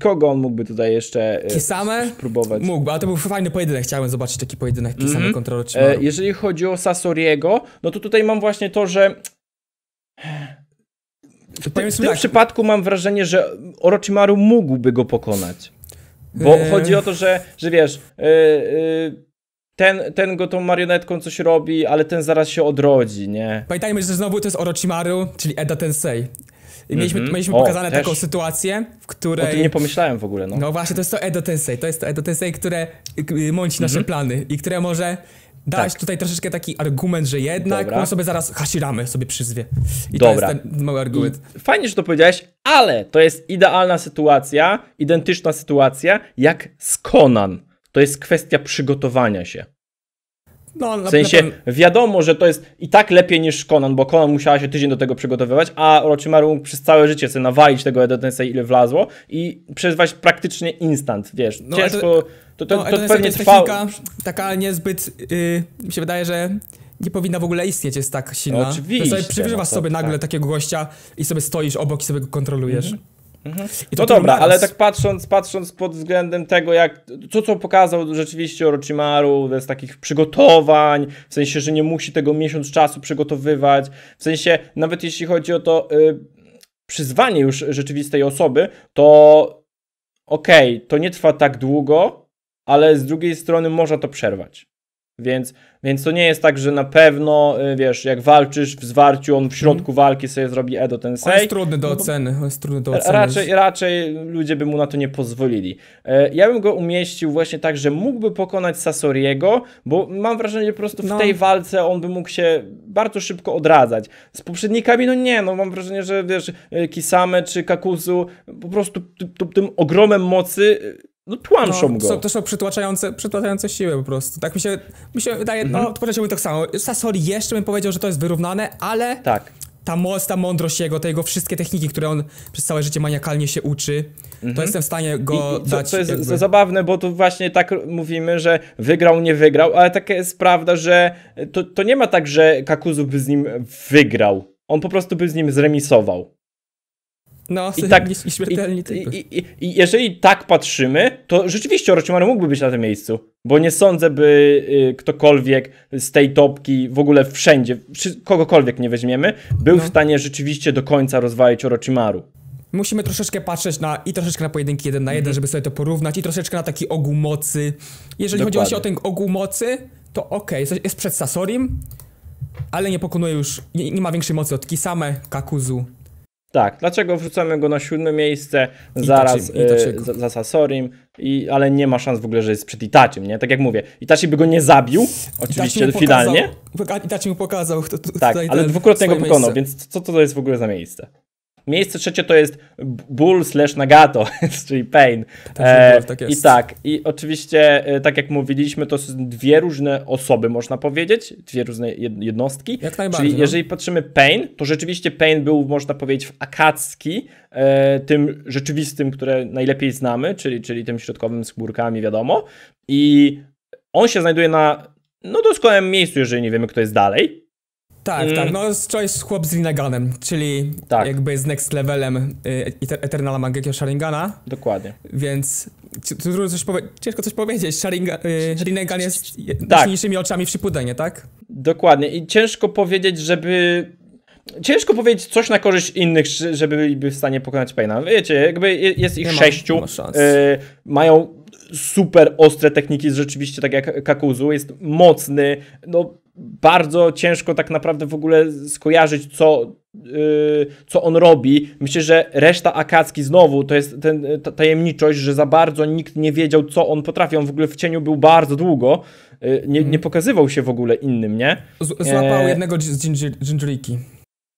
Kogo on mógłby tutaj jeszcze e, Kisame? spróbować? Mógłby, ale to był fajny pojedynek, chciałem zobaczyć taki pojedynek Kisame mm -hmm. kontra e, Jeżeli chodzi o Sasoriego, no to tutaj mam właśnie to, że... W, w tym tak. przypadku mam wrażenie, że Orochimaru mógłby go pokonać. Bo yy... chodzi o to, że, że wiesz, yy, yy, ten, ten go tą marionetką coś robi, ale ten zaraz się odrodzi, nie? Pamiętajmy, że znowu to jest Orochimaru, czyli Eda Tensei. I mieliśmy, mm -hmm. mieliśmy pokazane taką sytuację, w której... O tym nie pomyślałem w ogóle, no. No właśnie, to jest to Edo Tensei, to jest to Edo Tensei, które mąci mm -hmm. nasze mhm. plany i które może Dałeś tak. tutaj troszeczkę taki argument, że jednak Dobra. on sobie zaraz hashiramy sobie przyzwie. I Dobra. to jest ten mały argument. I fajnie, że to powiedziałeś, ale to jest idealna sytuacja, identyczna sytuacja jak z Conan. To jest kwestia przygotowania się. No, w sensie wiadomo, że to jest i tak lepiej niż Conan, bo Conan musiała się tydzień do tego przygotowywać, a Orochimaru przez całe życie chce nawalić tego Edetensei ile wlazło i przeżywać praktycznie instant, wiesz. No, ciężko... To to, to, no, to, to, pewnie trwa... technika taka niezbyt, yy, mi się wydaje, że nie powinna w ogóle istnieć, jest tak silna. No, oczywiście. To sobie przyżywasz no, sobie tak. nagle tak. takiego gościa i sobie stoisz obok i sobie go kontrolujesz. Mhm. Mhm. No dobra, ale tak patrząc, patrząc pod względem tego, jak to, co pokazał rzeczywiście Orochimaru, z takich przygotowań, w sensie, że nie musi tego miesiąc czasu przygotowywać, w sensie, nawet jeśli chodzi o to y, przyzwanie już rzeczywistej osoby, to okej, okay, to nie trwa tak długo, ale z drugiej strony można to przerwać. Więc, więc to nie jest tak, że na pewno, y, wiesz, jak walczysz w zwarciu, on w środku mm. walki sobie zrobi Edo ten sej. jest trudny do no oceny, on jest trudny do oceny. Raczej, raczej ludzie by mu na to nie pozwolili. E, ja bym go umieścił właśnie tak, że mógłby pokonać Sasoriego, bo mam wrażenie, że po prostu w no. tej walce on by mógł się bardzo szybko odradzać. Z poprzednikami, no nie, no mam wrażenie, że wiesz, e, Kisame czy Kakuzu po prostu tym ogromem mocy no tłamszą no, to są, go. To są przytłaczające, przytłaczające siły po prostu. Tak mi się, mi się wydaje, no, mhm. no powiedziałbym tak samo. Sasori jeszcze bym powiedział, że to jest wyrównane, ale tak. ta moc, ta mądrość jego, te jego wszystkie techniki, które on przez całe życie maniakalnie się uczy, mhm. to jestem w stanie go I, i dać. To jest jakby... zabawne, bo tu właśnie tak mówimy, że wygrał, nie wygrał, ale taka jest prawda, że to, to nie ma tak, że Kakuzu by z nim wygrał. On po prostu by z nim zremisował. No, I tak, i, I, i, I, jeżeli tak patrzymy, to rzeczywiście Orochimaru mógłby być na tym miejscu. Bo nie sądzę, by y, ktokolwiek z tej topki, w ogóle wszędzie, kogokolwiek nie weźmiemy, był no. w stanie rzeczywiście do końca rozwalić Orochimaru. Musimy troszeczkę patrzeć na i troszeczkę na pojedynki jeden na jeden, mhm. żeby sobie to porównać, i troszeczkę na taki ogół mocy. Jeżeli Dokładnie. chodzi o ten ogół mocy, to okej, okay, jest przed Sasorim, ale nie pokonuje już, nie, nie ma większej mocy od Kisame, Kakuzu tak, dlaczego wrzucamy go na siódme miejsce zaraz Y, za, za Sasorim, i, ale nie ma szans w ogóle, że jest przed Itacim, nie? Tak jak mówię, Itachi by go nie zabił, oczywiście, Itachi finalnie. Pokazał, Itachi mu pokazał, kto, kto tak, ale dwukrotnie go pokonał, miejsce. więc co to jest w ogóle za miejsce? Miejsce trzecie to jest Bull slash Nagato, czyli Pain. Tak e, tak I tak, i oczywiście, e, tak jak mówiliśmy, to są dwie różne osoby, można powiedzieć, dwie różne jednostki. Jak najbardziej. Czyli no. jeżeli patrzymy Pain, to rzeczywiście Pain był, można powiedzieć, w Akacki, e, tym rzeczywistym, które najlepiej znamy, czyli, czyli tym środkowym z chmurkami, wiadomo. I on się znajduje na no doskonałym miejscu, jeżeli nie wiemy, kto jest dalej. Tak, mm. tak. Y, no jest chłop z Rinneganem, czyli tak. jakby z next levelem y, Eternala Mangekio Sharingana. Dokładnie. Więc coś powie- ciężko coś powiedzieć. Sharinga, y, jest tak. oczami w Shippudenie, tak? Dokładnie. I ciężko powiedzieć, żeby... Ciężko powiedzieć coś na korzyść innych, żeby byli w stanie pokonać Paina. Wiecie, jakby jest ich sześciu. ma y, mają super ostre techniki, rzeczywiście tak jak Kakuzu. Jest mocny, no bardzo ciężko tak naprawdę w ogóle skojarzyć, co, yy, co on robi. Myślę, że reszta Akacki znowu to jest ten, ta tajemniczość, że za bardzo nikt nie wiedział, co on potrafi. On w ogóle w cieniu był bardzo długo. Yy, nie, nie, mhm. pokazywał się w ogóle innym, nie? Z złapał e... jednego dżinżeriki.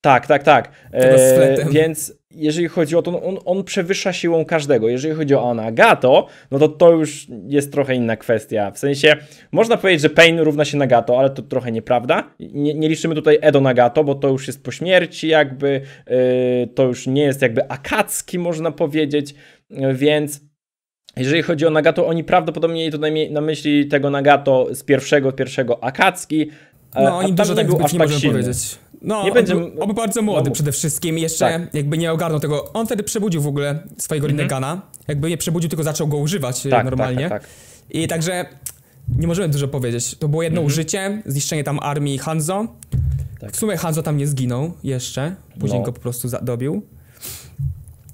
Tak, tak, tak. E, więc jeżeli chodzi o to, no on, on przewyższa siłą każdego. Jeżeli chodzi o Nagato, no to to już jest trochę inna kwestia. W sensie, można powiedzieć, że Pain równa się Nagato, ale to trochę nieprawda. Nie, nie liczymy tutaj Edo Nagato, bo to już jest po śmierci jakby, e, to już nie jest jakby akacki, można powiedzieć, więc... Jeżeli chodzi o Nagato, oni prawdopodobnie mieli tutaj na myśli tego Nagato z pierwszego, pierwszego Akacki. E, no, oni dużo tak był aż tak silny. powiedzieć. No, nie będzie... on, on był bardzo młody no, przede wszystkim, jeszcze tak. jakby nie ogarnął tego. On wtedy przebudził w ogóle swojego mhm. Linnegana. Jakby nie przebudził, tylko zaczął go używać e, tak, tak, normalnie. Tak, tak, I także nie możemy dużo powiedzieć. To było jedno mhm. użycie, zniszczenie tam armii Hanzo. Tak. W sumie Hanzo tam nie zginął jeszcze, później no. go po prostu zadobił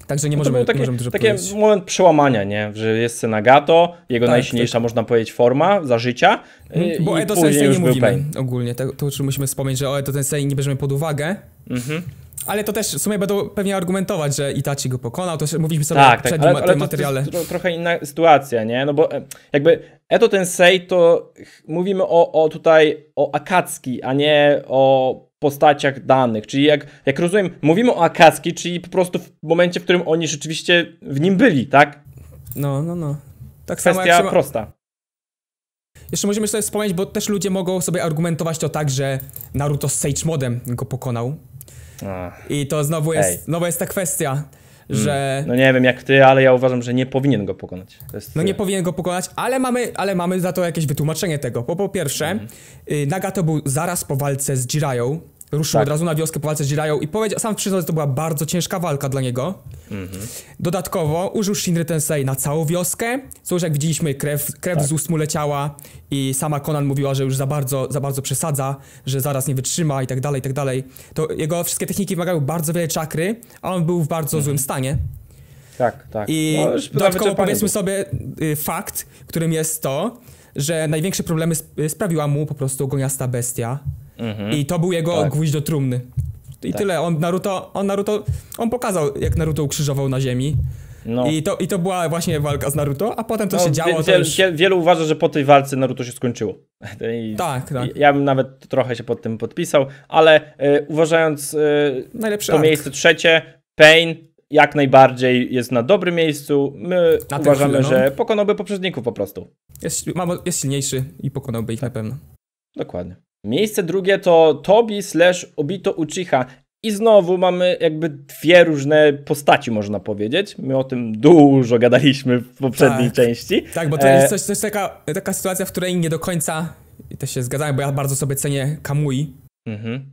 Także nie możemy, no to taki, taki moment przełamania, nie? że jest Senagato, jego tak, najsilniejsza, tak. można powiedzieć, forma za życia. Hmm, bo Edo Sensei nie mówimy pain. ogólnie, to, to musimy wspomnieć, że o Edo Sensei nie bierzemy pod uwagę. Mhm. Ale to też w sumie będą pewnie argumentować, że Itachi go pokonał, to mówiliśmy sobie tak, w tak, ale, ale materiale. To, to trochę inna sytuacja, nie? No bo e, jakby Edo Tensei to mówimy o, o tutaj o Akatsuki, a nie o postaciach danych. Czyli jak, jak rozumiem, mówimy o Akatsuki, czyli po prostu w momencie, w którym oni rzeczywiście w nim byli, tak? No, no, no. Tak Kwestia prosta. Jeszcze musimy sobie wspomnieć, bo też ludzie mogą sobie argumentować to tak, że Naruto z Sage Modem go pokonał. I to znowu jest, znowu jest ta kwestia, hmm. że... No nie wiem jak ty, ale ja uważam, że nie powinien go pokonać. Jest... No nie powinien go pokonać, ale mamy, ale mamy za to jakieś wytłumaczenie tego. Bo po pierwsze, mm. Nagato był zaraz po walce z Jiraiya, Ruszył tak. od razu na wioskę po walce z i powiedział, sam przyznał, że to była bardzo ciężka walka dla niego. Mm Dodatkowo użył Shinry Tensei na całą wioskę, co już jak widzieliśmy, krew, krew tak. z ust mu leciała i sama Conan mówiła, że już za bardzo, za bardzo przesadza, że zaraz nie wytrzyma i tak dalej, i tak dalej. To jego wszystkie techniki wymagały bardzo wiele czakry, a on był w bardzo mhm. złym stanie. Tak, tak. I no, dodatkowo powiedzmy sobie y, fakt, którym jest to, że największe problemy sp sprawiła mu po prostu goniasta bestia. Mhm. I to był jego tak. gwóźdź do trumny. I tak. tyle. On Naruto, on Naruto, on pokazał, jak Naruto ukrzyżował na ziemi. No. I, to, I to była właśnie walka z Naruto, a potem to no, się działo. Wie, wie, już... Wielu uważa, że po tej walce Naruto się skończyło. I, tak, tak. ja bym nawet trochę się pod tym podpisał, ale y, uważając y, Najlepszy to ark. miejsce trzecie, Pain jak najbardziej jest na dobrym miejscu. My na uważamy, chwilę, no. że pokonałby poprzedników po prostu. Jest, jest silniejszy i pokonałby ich na pewno. Dokładnie. Miejsce drugie to Tobi slash Obito Uchiha. I znowu mamy jakby dwie różne postaci, można powiedzieć. My o tym dużo gadaliśmy w poprzedniej tak. części. Tak, bo to jest e, coś, taka, taka sytuacja, w której nie do końca też się zgadzałem, bo ja bardzo sobie cenię Kamui. Mhm.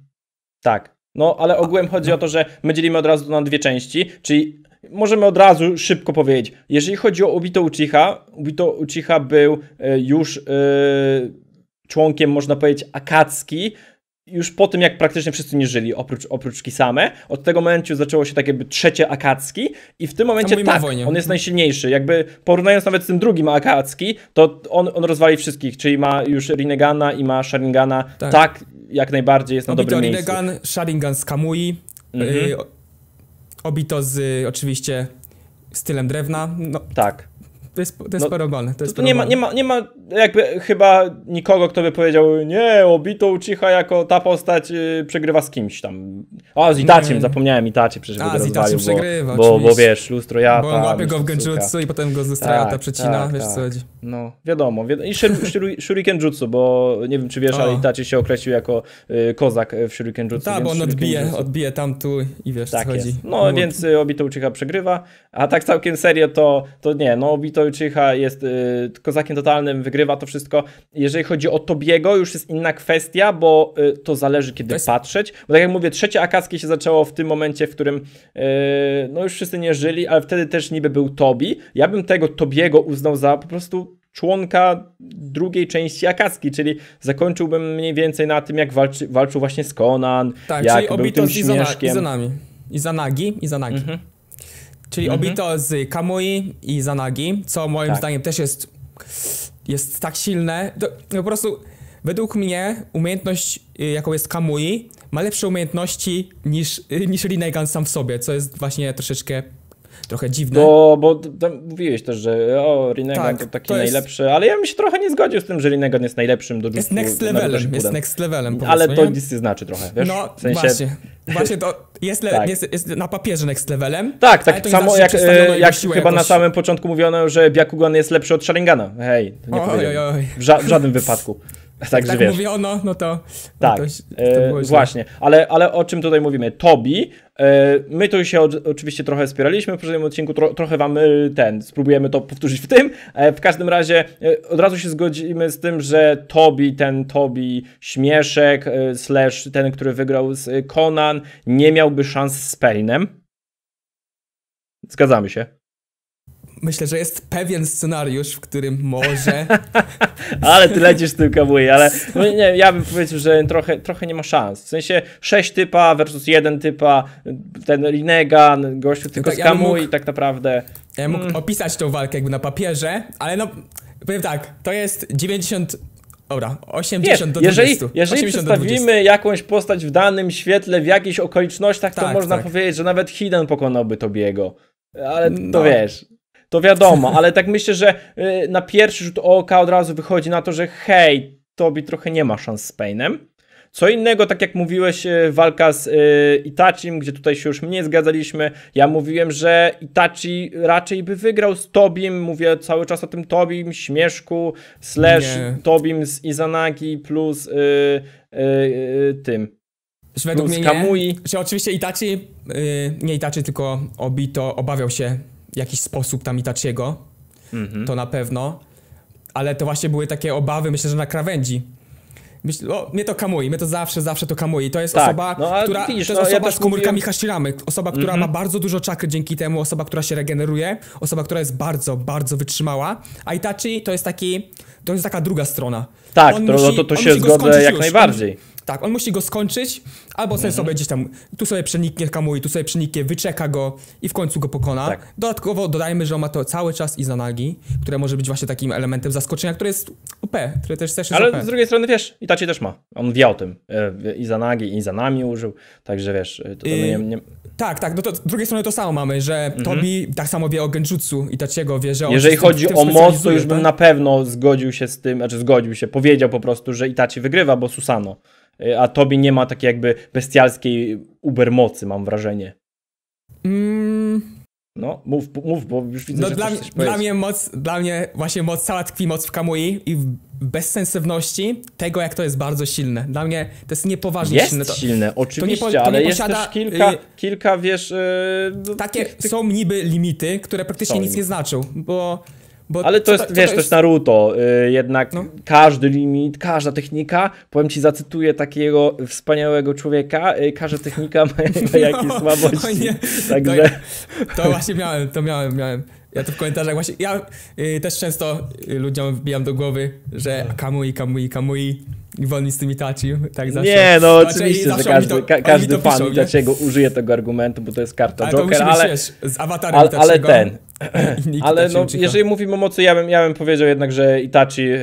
Tak. No, ale ogółem A, chodzi no. o to, że my dzielimy od razu na dwie części, czyli możemy od razu szybko powiedzieć. Jeżeli chodzi o Obito Uchiha, Obito Uchiha był e, już... E, członkiem, można powiedzieć, akacki, już po tym, jak praktycznie wszyscy nie żyli, oprócz, oprócz Kisame. Od tego momentu zaczęło się tak jakby trzecie Akacki i w tym momencie tak, on jest najsilniejszy. Jakby porównując nawet z tym drugim Akacki, to on, on rozwali wszystkich, czyli ma już Rinegana i ma Sharingana. Tak, tak jak najbardziej jest na Obito dobrym Rinnegan, miejscu. Rinnegan, Sharingan z Kamui, mhm. y, Obito z oczywiście stylem drewna. No. Tak. No, to jest, to jest no, To, jest to, nie, ma, nie, ma, nie ma jakby chyba nikogo, kto by powiedział, nie, Obito Uchiha jako ta postać y, przegrywa z kimś tam. O, z Itaciem, nie. zapomniałem Itacie, przecież A, z Itaciem przegrywa, bo, bo, wiesz, lustro ja. Bo on łapie go w genjutsu i potem go ze strajata tak, przecina, tak, wiesz tak. co chodzi. No, wiadomo. I shur shuriken jutsu, bo nie wiem, czy wiesz, o. ale Itacie się określił jako y, kozak y, w shuriken jutsu. Tak, bo on odbije, odbije tam, tu i wiesz tak co chodzi. No, więc y, Obito Uchiha przegrywa, a tak całkiem serio to, to nie, no Obito to Uchiha jest y, kozakiem totalnym, wygrywa to wszystko. Jeżeli chodzi o Tobiego, już jest inna kwestia, bo y, to zależy kiedy patrzeć. Bo tak jak mówię, trzecie Akatsuki się zaczęło w tym momencie, w którym y, no już wszyscy nie żyli, ale wtedy też niby był Tobi. Ja bym tego Tobiego uznał za po prostu członka drugiej części Akaski, czyli zakończyłbym mniej więcej na tym, jak walczy, walczył właśnie z Conan, tak, jak czyli był Obito I za nagi, i za nagi. Mhm. Czyli mhm. obito z Kamui i Zanagi, co moim tak. zdaniem też jest, jest tak silne. To, no po prostu według mnie umiejętność, y, jaką jest Kamui, ma lepsze umiejętności niż, y, niż Rinnegan sam w sobie, co jest właśnie troszeczkę trochę dziwne. Bo, bo mówiłeś też, że o, Rinnegan tak, to taki to jest... najlepszy, ale ja bym się trochę nie zgodził z tym, że Rinnegan jest najlepszym do Jest next levelem, jest next levelem. Ale to nic nie znaczy trochę, wiesz? No, w sensie... właśnie. Właśnie to jest, tak. jest, jest, na papierze next levelem. Tak, tak samo znaczy, jak, e, jak chyba jakoś... na samym początku mówiono, że Byakugan jest lepszy od Sharingana. Hej, to nie oj, Oj, oj. W, ża w żadnym wypadku. Także tak, tak wiesz. mówiono, no to. No tak, no to, to e, właśnie. Ale, ale o czym tutaj mówimy? Tobi. E, my tu się oczywiście trochę spieraliśmy w poprzednim odcinku, tro, trochę wam e, ten, spróbujemy to powtórzyć w tym. W każdym razie od razu się zgodzimy z tym, że Tobi, ten Tobi śmieszek, slash ten, który wygrał z Conan, nie miałby szans z Painem. Zgadzamy się. Myślę, że jest pewien scenariusz, w którym może. ale ty lecisz tym kamuj, ale no nie, ja bym powiedział, że trochę, trochę nie ma szans. W sensie 6 typa versus 1 typa, ten Linegan, gościu no tylko no tak, z ja mógł, tak naprawdę. Ja bym mógł mm. opisać tą walkę jakby na papierze, ale no powiem tak, to jest 90 Dobra, 80 do 20. Jeżeli, jeżeli przedstawimy jakąś postać w danym świetle, w jakichś okolicznościach, tak, to można tak. powiedzieć, że nawet Hidden pokonałby Tobiego. Ale to no. wiesz, to wiadomo, ale tak myślę, że y, na pierwszy rzut oka od razu wychodzi na to, że hej, Tobi trochę nie ma szans z Painem. Co innego, tak jak mówiłeś, y, walka z y, Itachim, gdzie tutaj się już mniej zgadzaliśmy. Ja mówiłem, że Itachi raczej by wygrał z Tobim. Mówię cały czas o tym Tobim, śmieszku, slash nie. Tobim z Izanagi plus tym. Znaczy, według mnie nie. Kamui. Czy znaczy, oczywiście Itachi, nie Itachi, tylko Obito obawiał się jakiś sposób tam Itachiego, mhm. to na pewno. Ale to właśnie były takie obawy, myślę, że na krawędzi. Myślę, o, mnie to kamui, mnie to zawsze, zawsze to kamui. to jest tak. osoba, no, która, widzisz, to jest no, osoba ja z komórkami mówiłem... Hashiramy. Osoba, która mhm. ma bardzo dużo czakry dzięki temu, osoba, która się regeneruje, osoba, która jest bardzo, bardzo wytrzymała. A Itachi to jest taki, to jest taka druga strona. Tak, on to, no musi, no to, to się zgodzę jak już. najbardziej. On, tak, on musi go skończyć, Albo sobie, mhm. sobie gdzieś tam, tu sobie przeniknie hamuje, tu sobie przeniknie, wyczeka go i w końcu go pokona. Tak. Dodatkowo dodajmy, że on ma to cały czas i zanagi, które może być właśnie takim elementem zaskoczenia, które jest OP, które też też jest Ale OP. z drugiej strony wiesz, i Itachi też ma. On wie o tym. E, I zanagi, i zanami użył, także wiesz, e, to, I... nie, nie... Tak, tak, no to z drugiej strony to samo mamy, że mhm. Tobi tak samo wie o genjutsu i Tachiego wie, że on Jeżeli chodzi o moc, to już bym tak? na pewno zgodził się z tym, znaczy zgodził się, powiedział po prostu, że Itachi wygrywa, bo Susano e, a Tobi nie ma takiej jakby bestialskiej ubermocy, mam wrażenie. Mm. No, mów, mów, bo już widzę, no że dla, coś dla mnie moc, dla mnie właśnie moc cała tkwi moc w Kamui i w bezsensowności tego, jak to jest bardzo silne. Dla mnie to jest niepoważnie jest silne. Jest silne, oczywiście, to nie, to ale nie jest też kilka, y, kilka wiesz... Yy, takie tych, tych... są niby limity, które praktycznie są nic limity. nie znaczą, bo bo Ale to jest, wiesz, to jest Naruto. Yy, jednak no. każdy limit, każda technika, powiem ci, zacytuję takiego wspaniałego człowieka, yy, każda technika ma, jakieś no. słabości. Także... To, to, właśnie miałem, to miałem, miałem. Ja to w komentarzach właśnie, ja yy, też często ludziom wbijam do głowy, że tak. kamui, kamui, kamui. I wolni z tymi taci, tak zawsze. Nie, no znaczy, oczywiście, że każdy, to, ka każdy fan Taciego użyje tego argumentu, bo to jest karta ale Joker, ale... z ale, ale ten, Ale no, jeżeli mówimy o mocy, ja bym, ja bym powiedział jednak, że Itachi yy,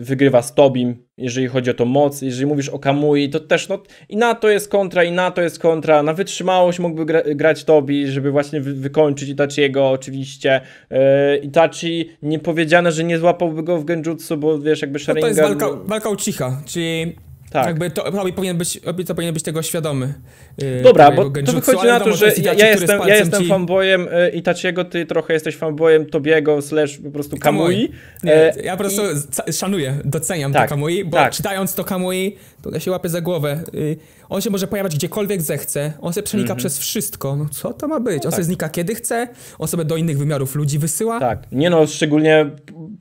wygrywa z Tobim, jeżeli chodzi o to moc. Jeżeli mówisz o Kamui, to też no, i na to jest kontra, i na to jest kontra. Na wytrzymałość mógłby gra grać Tobi, żeby właśnie wy wykończyć Itachiego oczywiście. Yy, Itachi nie powiedziane, że nie złapałby go w Genjutsu, bo wiesz, jakby Sharingan... No to jest walka, walka ucicha, czyli tak. Jakby to powinien być, Robbie to powinien być tego świadomy. Yy, Dobra, bo to wychodzi na to, że ja, ja jestem, ja jestem ci... fanboyem y, Itachiego, ty trochę jesteś fanboyem Tobiego slash po prostu Kamui. Kamui. Nie, e, ja po prostu i... szanuję, doceniam tak, to Kamui, bo tak. czytając to Kamui, to ja się łapię za głowę. Y, on się może pojawiać gdziekolwiek zechce, on się przenika mm -hmm. przez wszystko. No, co to ma być? No, on tak. sobie znika kiedy chce, on sobie do innych wymiarów ludzi wysyła. Tak, nie no, szczególnie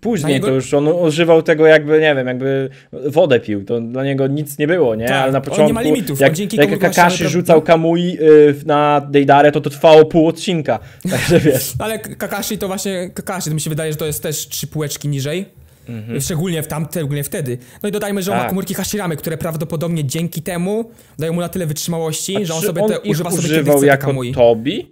Później Najgor... to już on używał tego jakby, nie wiem, jakby wodę pił, to dla niego nic nie było, nie? Tak, Ale na początku, nie ma limitów. jak, no, dzięki jak Kakashi to... rzucał no. Kamui yy, na Deidare, to to trwało pół odcinka, także wiesz. Ale Kakashi to właśnie, Kakashi, to mi się wydaje, że to jest też trzy półeczki niżej, Mhm. Y, szczególnie w tamte, szczególnie wtedy. No i dodajmy, że on ma tak. komórki Hashiramy, które prawdopodobnie dzięki temu dają mu na tyle wytrzymałości, A że on sobie on te używa sobie używał kiedy jako Tobi?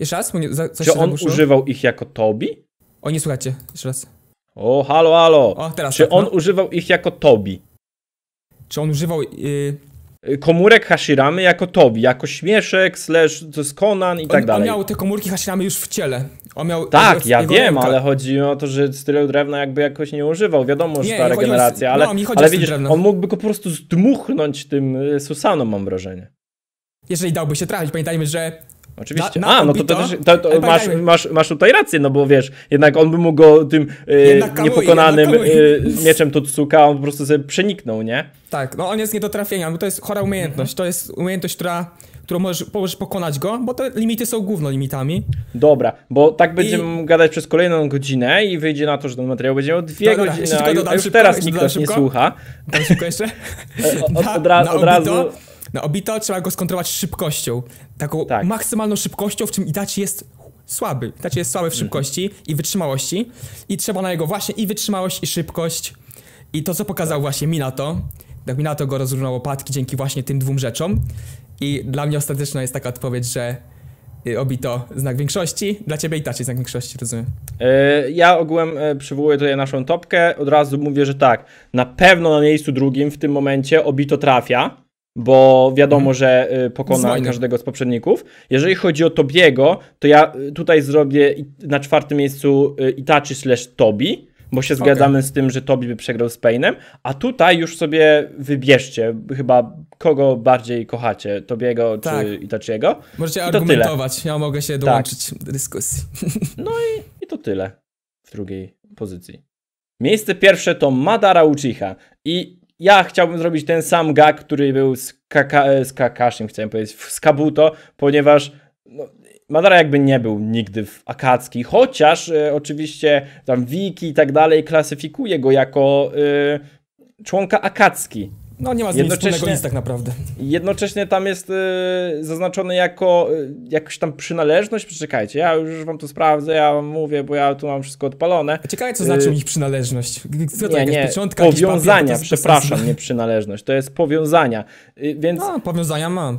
Jeszcze raz? coś czy on używał ich jako Tobi? O, nie słuchajcie, jeszcze raz. O, halo, halo. O, teraz Czy tak, on no. używał ich jako Tobi? Czy on używał... Yy... Komórek Hashiramy jako Tobi, jako śmieszek, slash, to jest Conan i on, tak dalej. On miał te komórki Hashiramy już w ciele. On miał tak, ja wiem, ręka. ale chodzi o to, że stylu drewna jakby jakoś nie używał. Wiadomo, że nie, ta regeneracja, o, ale, no, ale widzisz, on mógłby go po prostu zdmuchnąć tym y, Susaną, mam wrażenie. Jeżeli dałby się trafić, pamiętajmy, że Oczywiście. Na, na A, no to, to też to, to masz, masz, masz tutaj rację, no bo wiesz, jednak on by mógł go tym y, niepokonanym yy, mieczem Totsuka, on po prostu sobie przeniknął, nie? Tak, no on jest nie do trafienia, bo no to jest chora umiejętność, mhm. to jest umiejętność, która którą możesz, możesz pokonać go, bo te limity są główno limitami. Dobra, bo tak będziemy I... gadać przez kolejną godzinę i wyjdzie na to, że ten materiał będzie miał dwie dobra, godziny, a już, szybko, teraz nikt nas nie słucha. Dodam szybko jeszcze? E, od, od, od, od razu... Na no, Obito trzeba go skontrolować szybkością. Taką tak. maksymalną szybkością, w czym Itachi jest słaby. Itachi jest słaby w mhm. szybkości mm -hmm. i wytrzymałości. I trzeba na jego właśnie i wytrzymałość, i szybkość. I to, co pokazał tak. właśnie Minato. Tak Minato go rozróżnił patki łopatki dzięki właśnie tym dwóm rzeczom. I dla mnie ostateczna jest taka odpowiedź, że y, Obito znak większości, dla ciebie Itachi znak większości, rozumiem. E, ja ogółem e, przywołuję tutaj naszą topkę, od razu mówię, że tak, na pewno na miejscu drugim w tym momencie Obito trafia, bo wiadomo, mhm. że y, pokona każdego z poprzedników. Jeżeli chodzi o Tobiego, to ja y, tutaj zrobię na czwartym miejscu y, Itachi slash Tobi, bo się zgadzamy okay. z tym, że Tobi by przegrał z Painem. a tutaj już sobie wybierzcie chyba kogo bardziej kochacie, Tobiego tak. czy Itachiego. Możecie I argumentować, ja mogę się tak. dołączyć tak. do dyskusji. No i, i to tyle w drugiej pozycji. Miejsce pierwsze to Madara Uchiha i ja chciałbym zrobić ten sam gag, który był z, kaka, z chciałem powiedzieć, z Kabuto, ponieważ no, Madara jakby nie był nigdy w Akacki, chociaż e, oczywiście tam Wiki i tak dalej klasyfikuje go jako e, członka Akacki. No nie ma z jednocześnie, nic tak naprawdę. Jednocześnie tam jest y, zaznaczone jako y, tam przynależność. Przeczekajcie, ja już wam to sprawdzę, ja wam mówię, bo ja tu mam wszystko odpalone. Ciekawe, co znaczy y, ich przynależność. Co to, nie, nie. Pieczątka, powiązania, papier, przepraszam, nie przynależność, to jest powiązania. Y, więc no, powiązania mam.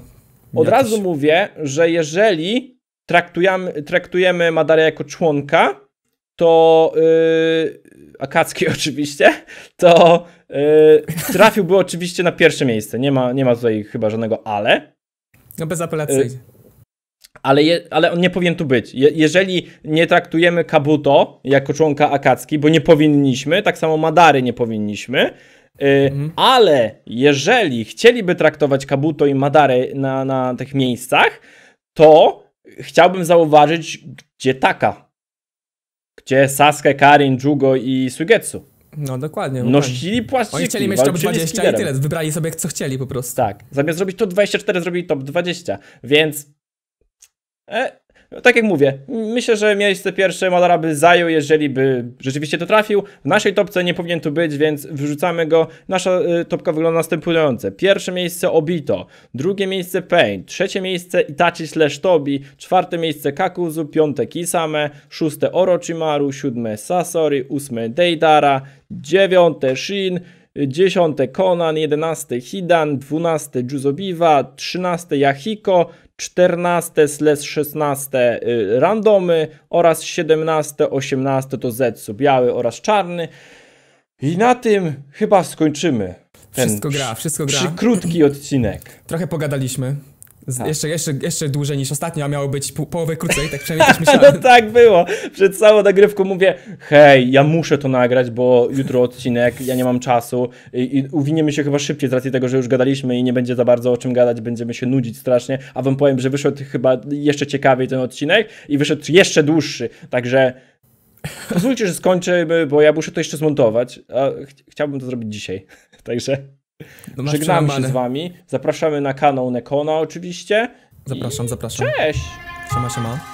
Od jakieś. razu mówię, że jeżeli traktujemy, traktujemy Madarę jako członka, to yy, Akacki oczywiście, to E, trafiłby oczywiście na pierwsze miejsce. Nie ma, nie ma tutaj chyba żadnego ale. No bez apelacji. E, ale, je, ale on nie powinien tu być. Je, jeżeli nie traktujemy Kabuto jako członka Akacki, bo nie powinniśmy, tak samo Madary nie powinniśmy, e, mhm. ale jeżeli chcieliby traktować Kabuto i Madary na, na tych miejscach, to chciałbym zauważyć, gdzie taka. Gdzie Sasuke, Karin, Jugo i Sugetsu. No dokładnie. No Nosili płaszczyki. Oni chcieli mieć top 20 i tyle, wybrali sobie co chcieli po prostu. Tak, zamiast zrobić top 24 zrobili top 20, więc... E, tak jak mówię, myślę, że miejsce pierwsze Madara by zajął, jeżeli by rzeczywiście to trafił. W naszej topce nie powinien tu być, więc wyrzucamy go. Nasza y, topka wygląda następująco. Pierwsze miejsce Obito, drugie miejsce Pain, trzecie miejsce Itachi slash Tobi, czwarte miejsce Kakuzu, piąte Kisame, szóste Orochimaru, siódme Sasori, ósme Deidara, dziewiąte Shin, dziesiąte Konan, jedenaste Hidan, dwunaste Juzobiwa, trzynaste Yahiko, 14 sles 16 randomy oraz 17, 18 to Zetsu biały oraz czarny. I na tym chyba skończymy. wszystko gra, wszystko gra. Przy krótki odcinek. Trochę pogadaliśmy. Tak. Jeszcze, jeszcze, jeszcze dłużej niż ostatnio, a miało być po, połowę krócej, tak przynajmniej też myślałem. no tak było. Przed całą nagrywką mówię, hej, ja muszę to nagrać, bo jutro odcinek, ja nie mam czasu i, i uwiniemy się chyba szybciej z racji tego, że już gadaliśmy i nie będzie za bardzo o czym gadać, będziemy się nudzić strasznie, a wam powiem, że wyszedł chyba jeszcze ciekawiej ten odcinek i wyszedł jeszcze dłuższy, także pozwólcie, że skończymy, bo ja muszę to jeszcze zmontować, a ch chciałbym to zrobić dzisiaj, także... No Żegnamy się z wami. Zapraszamy na kanał Nekona oczywiście. Zapraszam, I... zapraszam. Cześć! Siema, siema.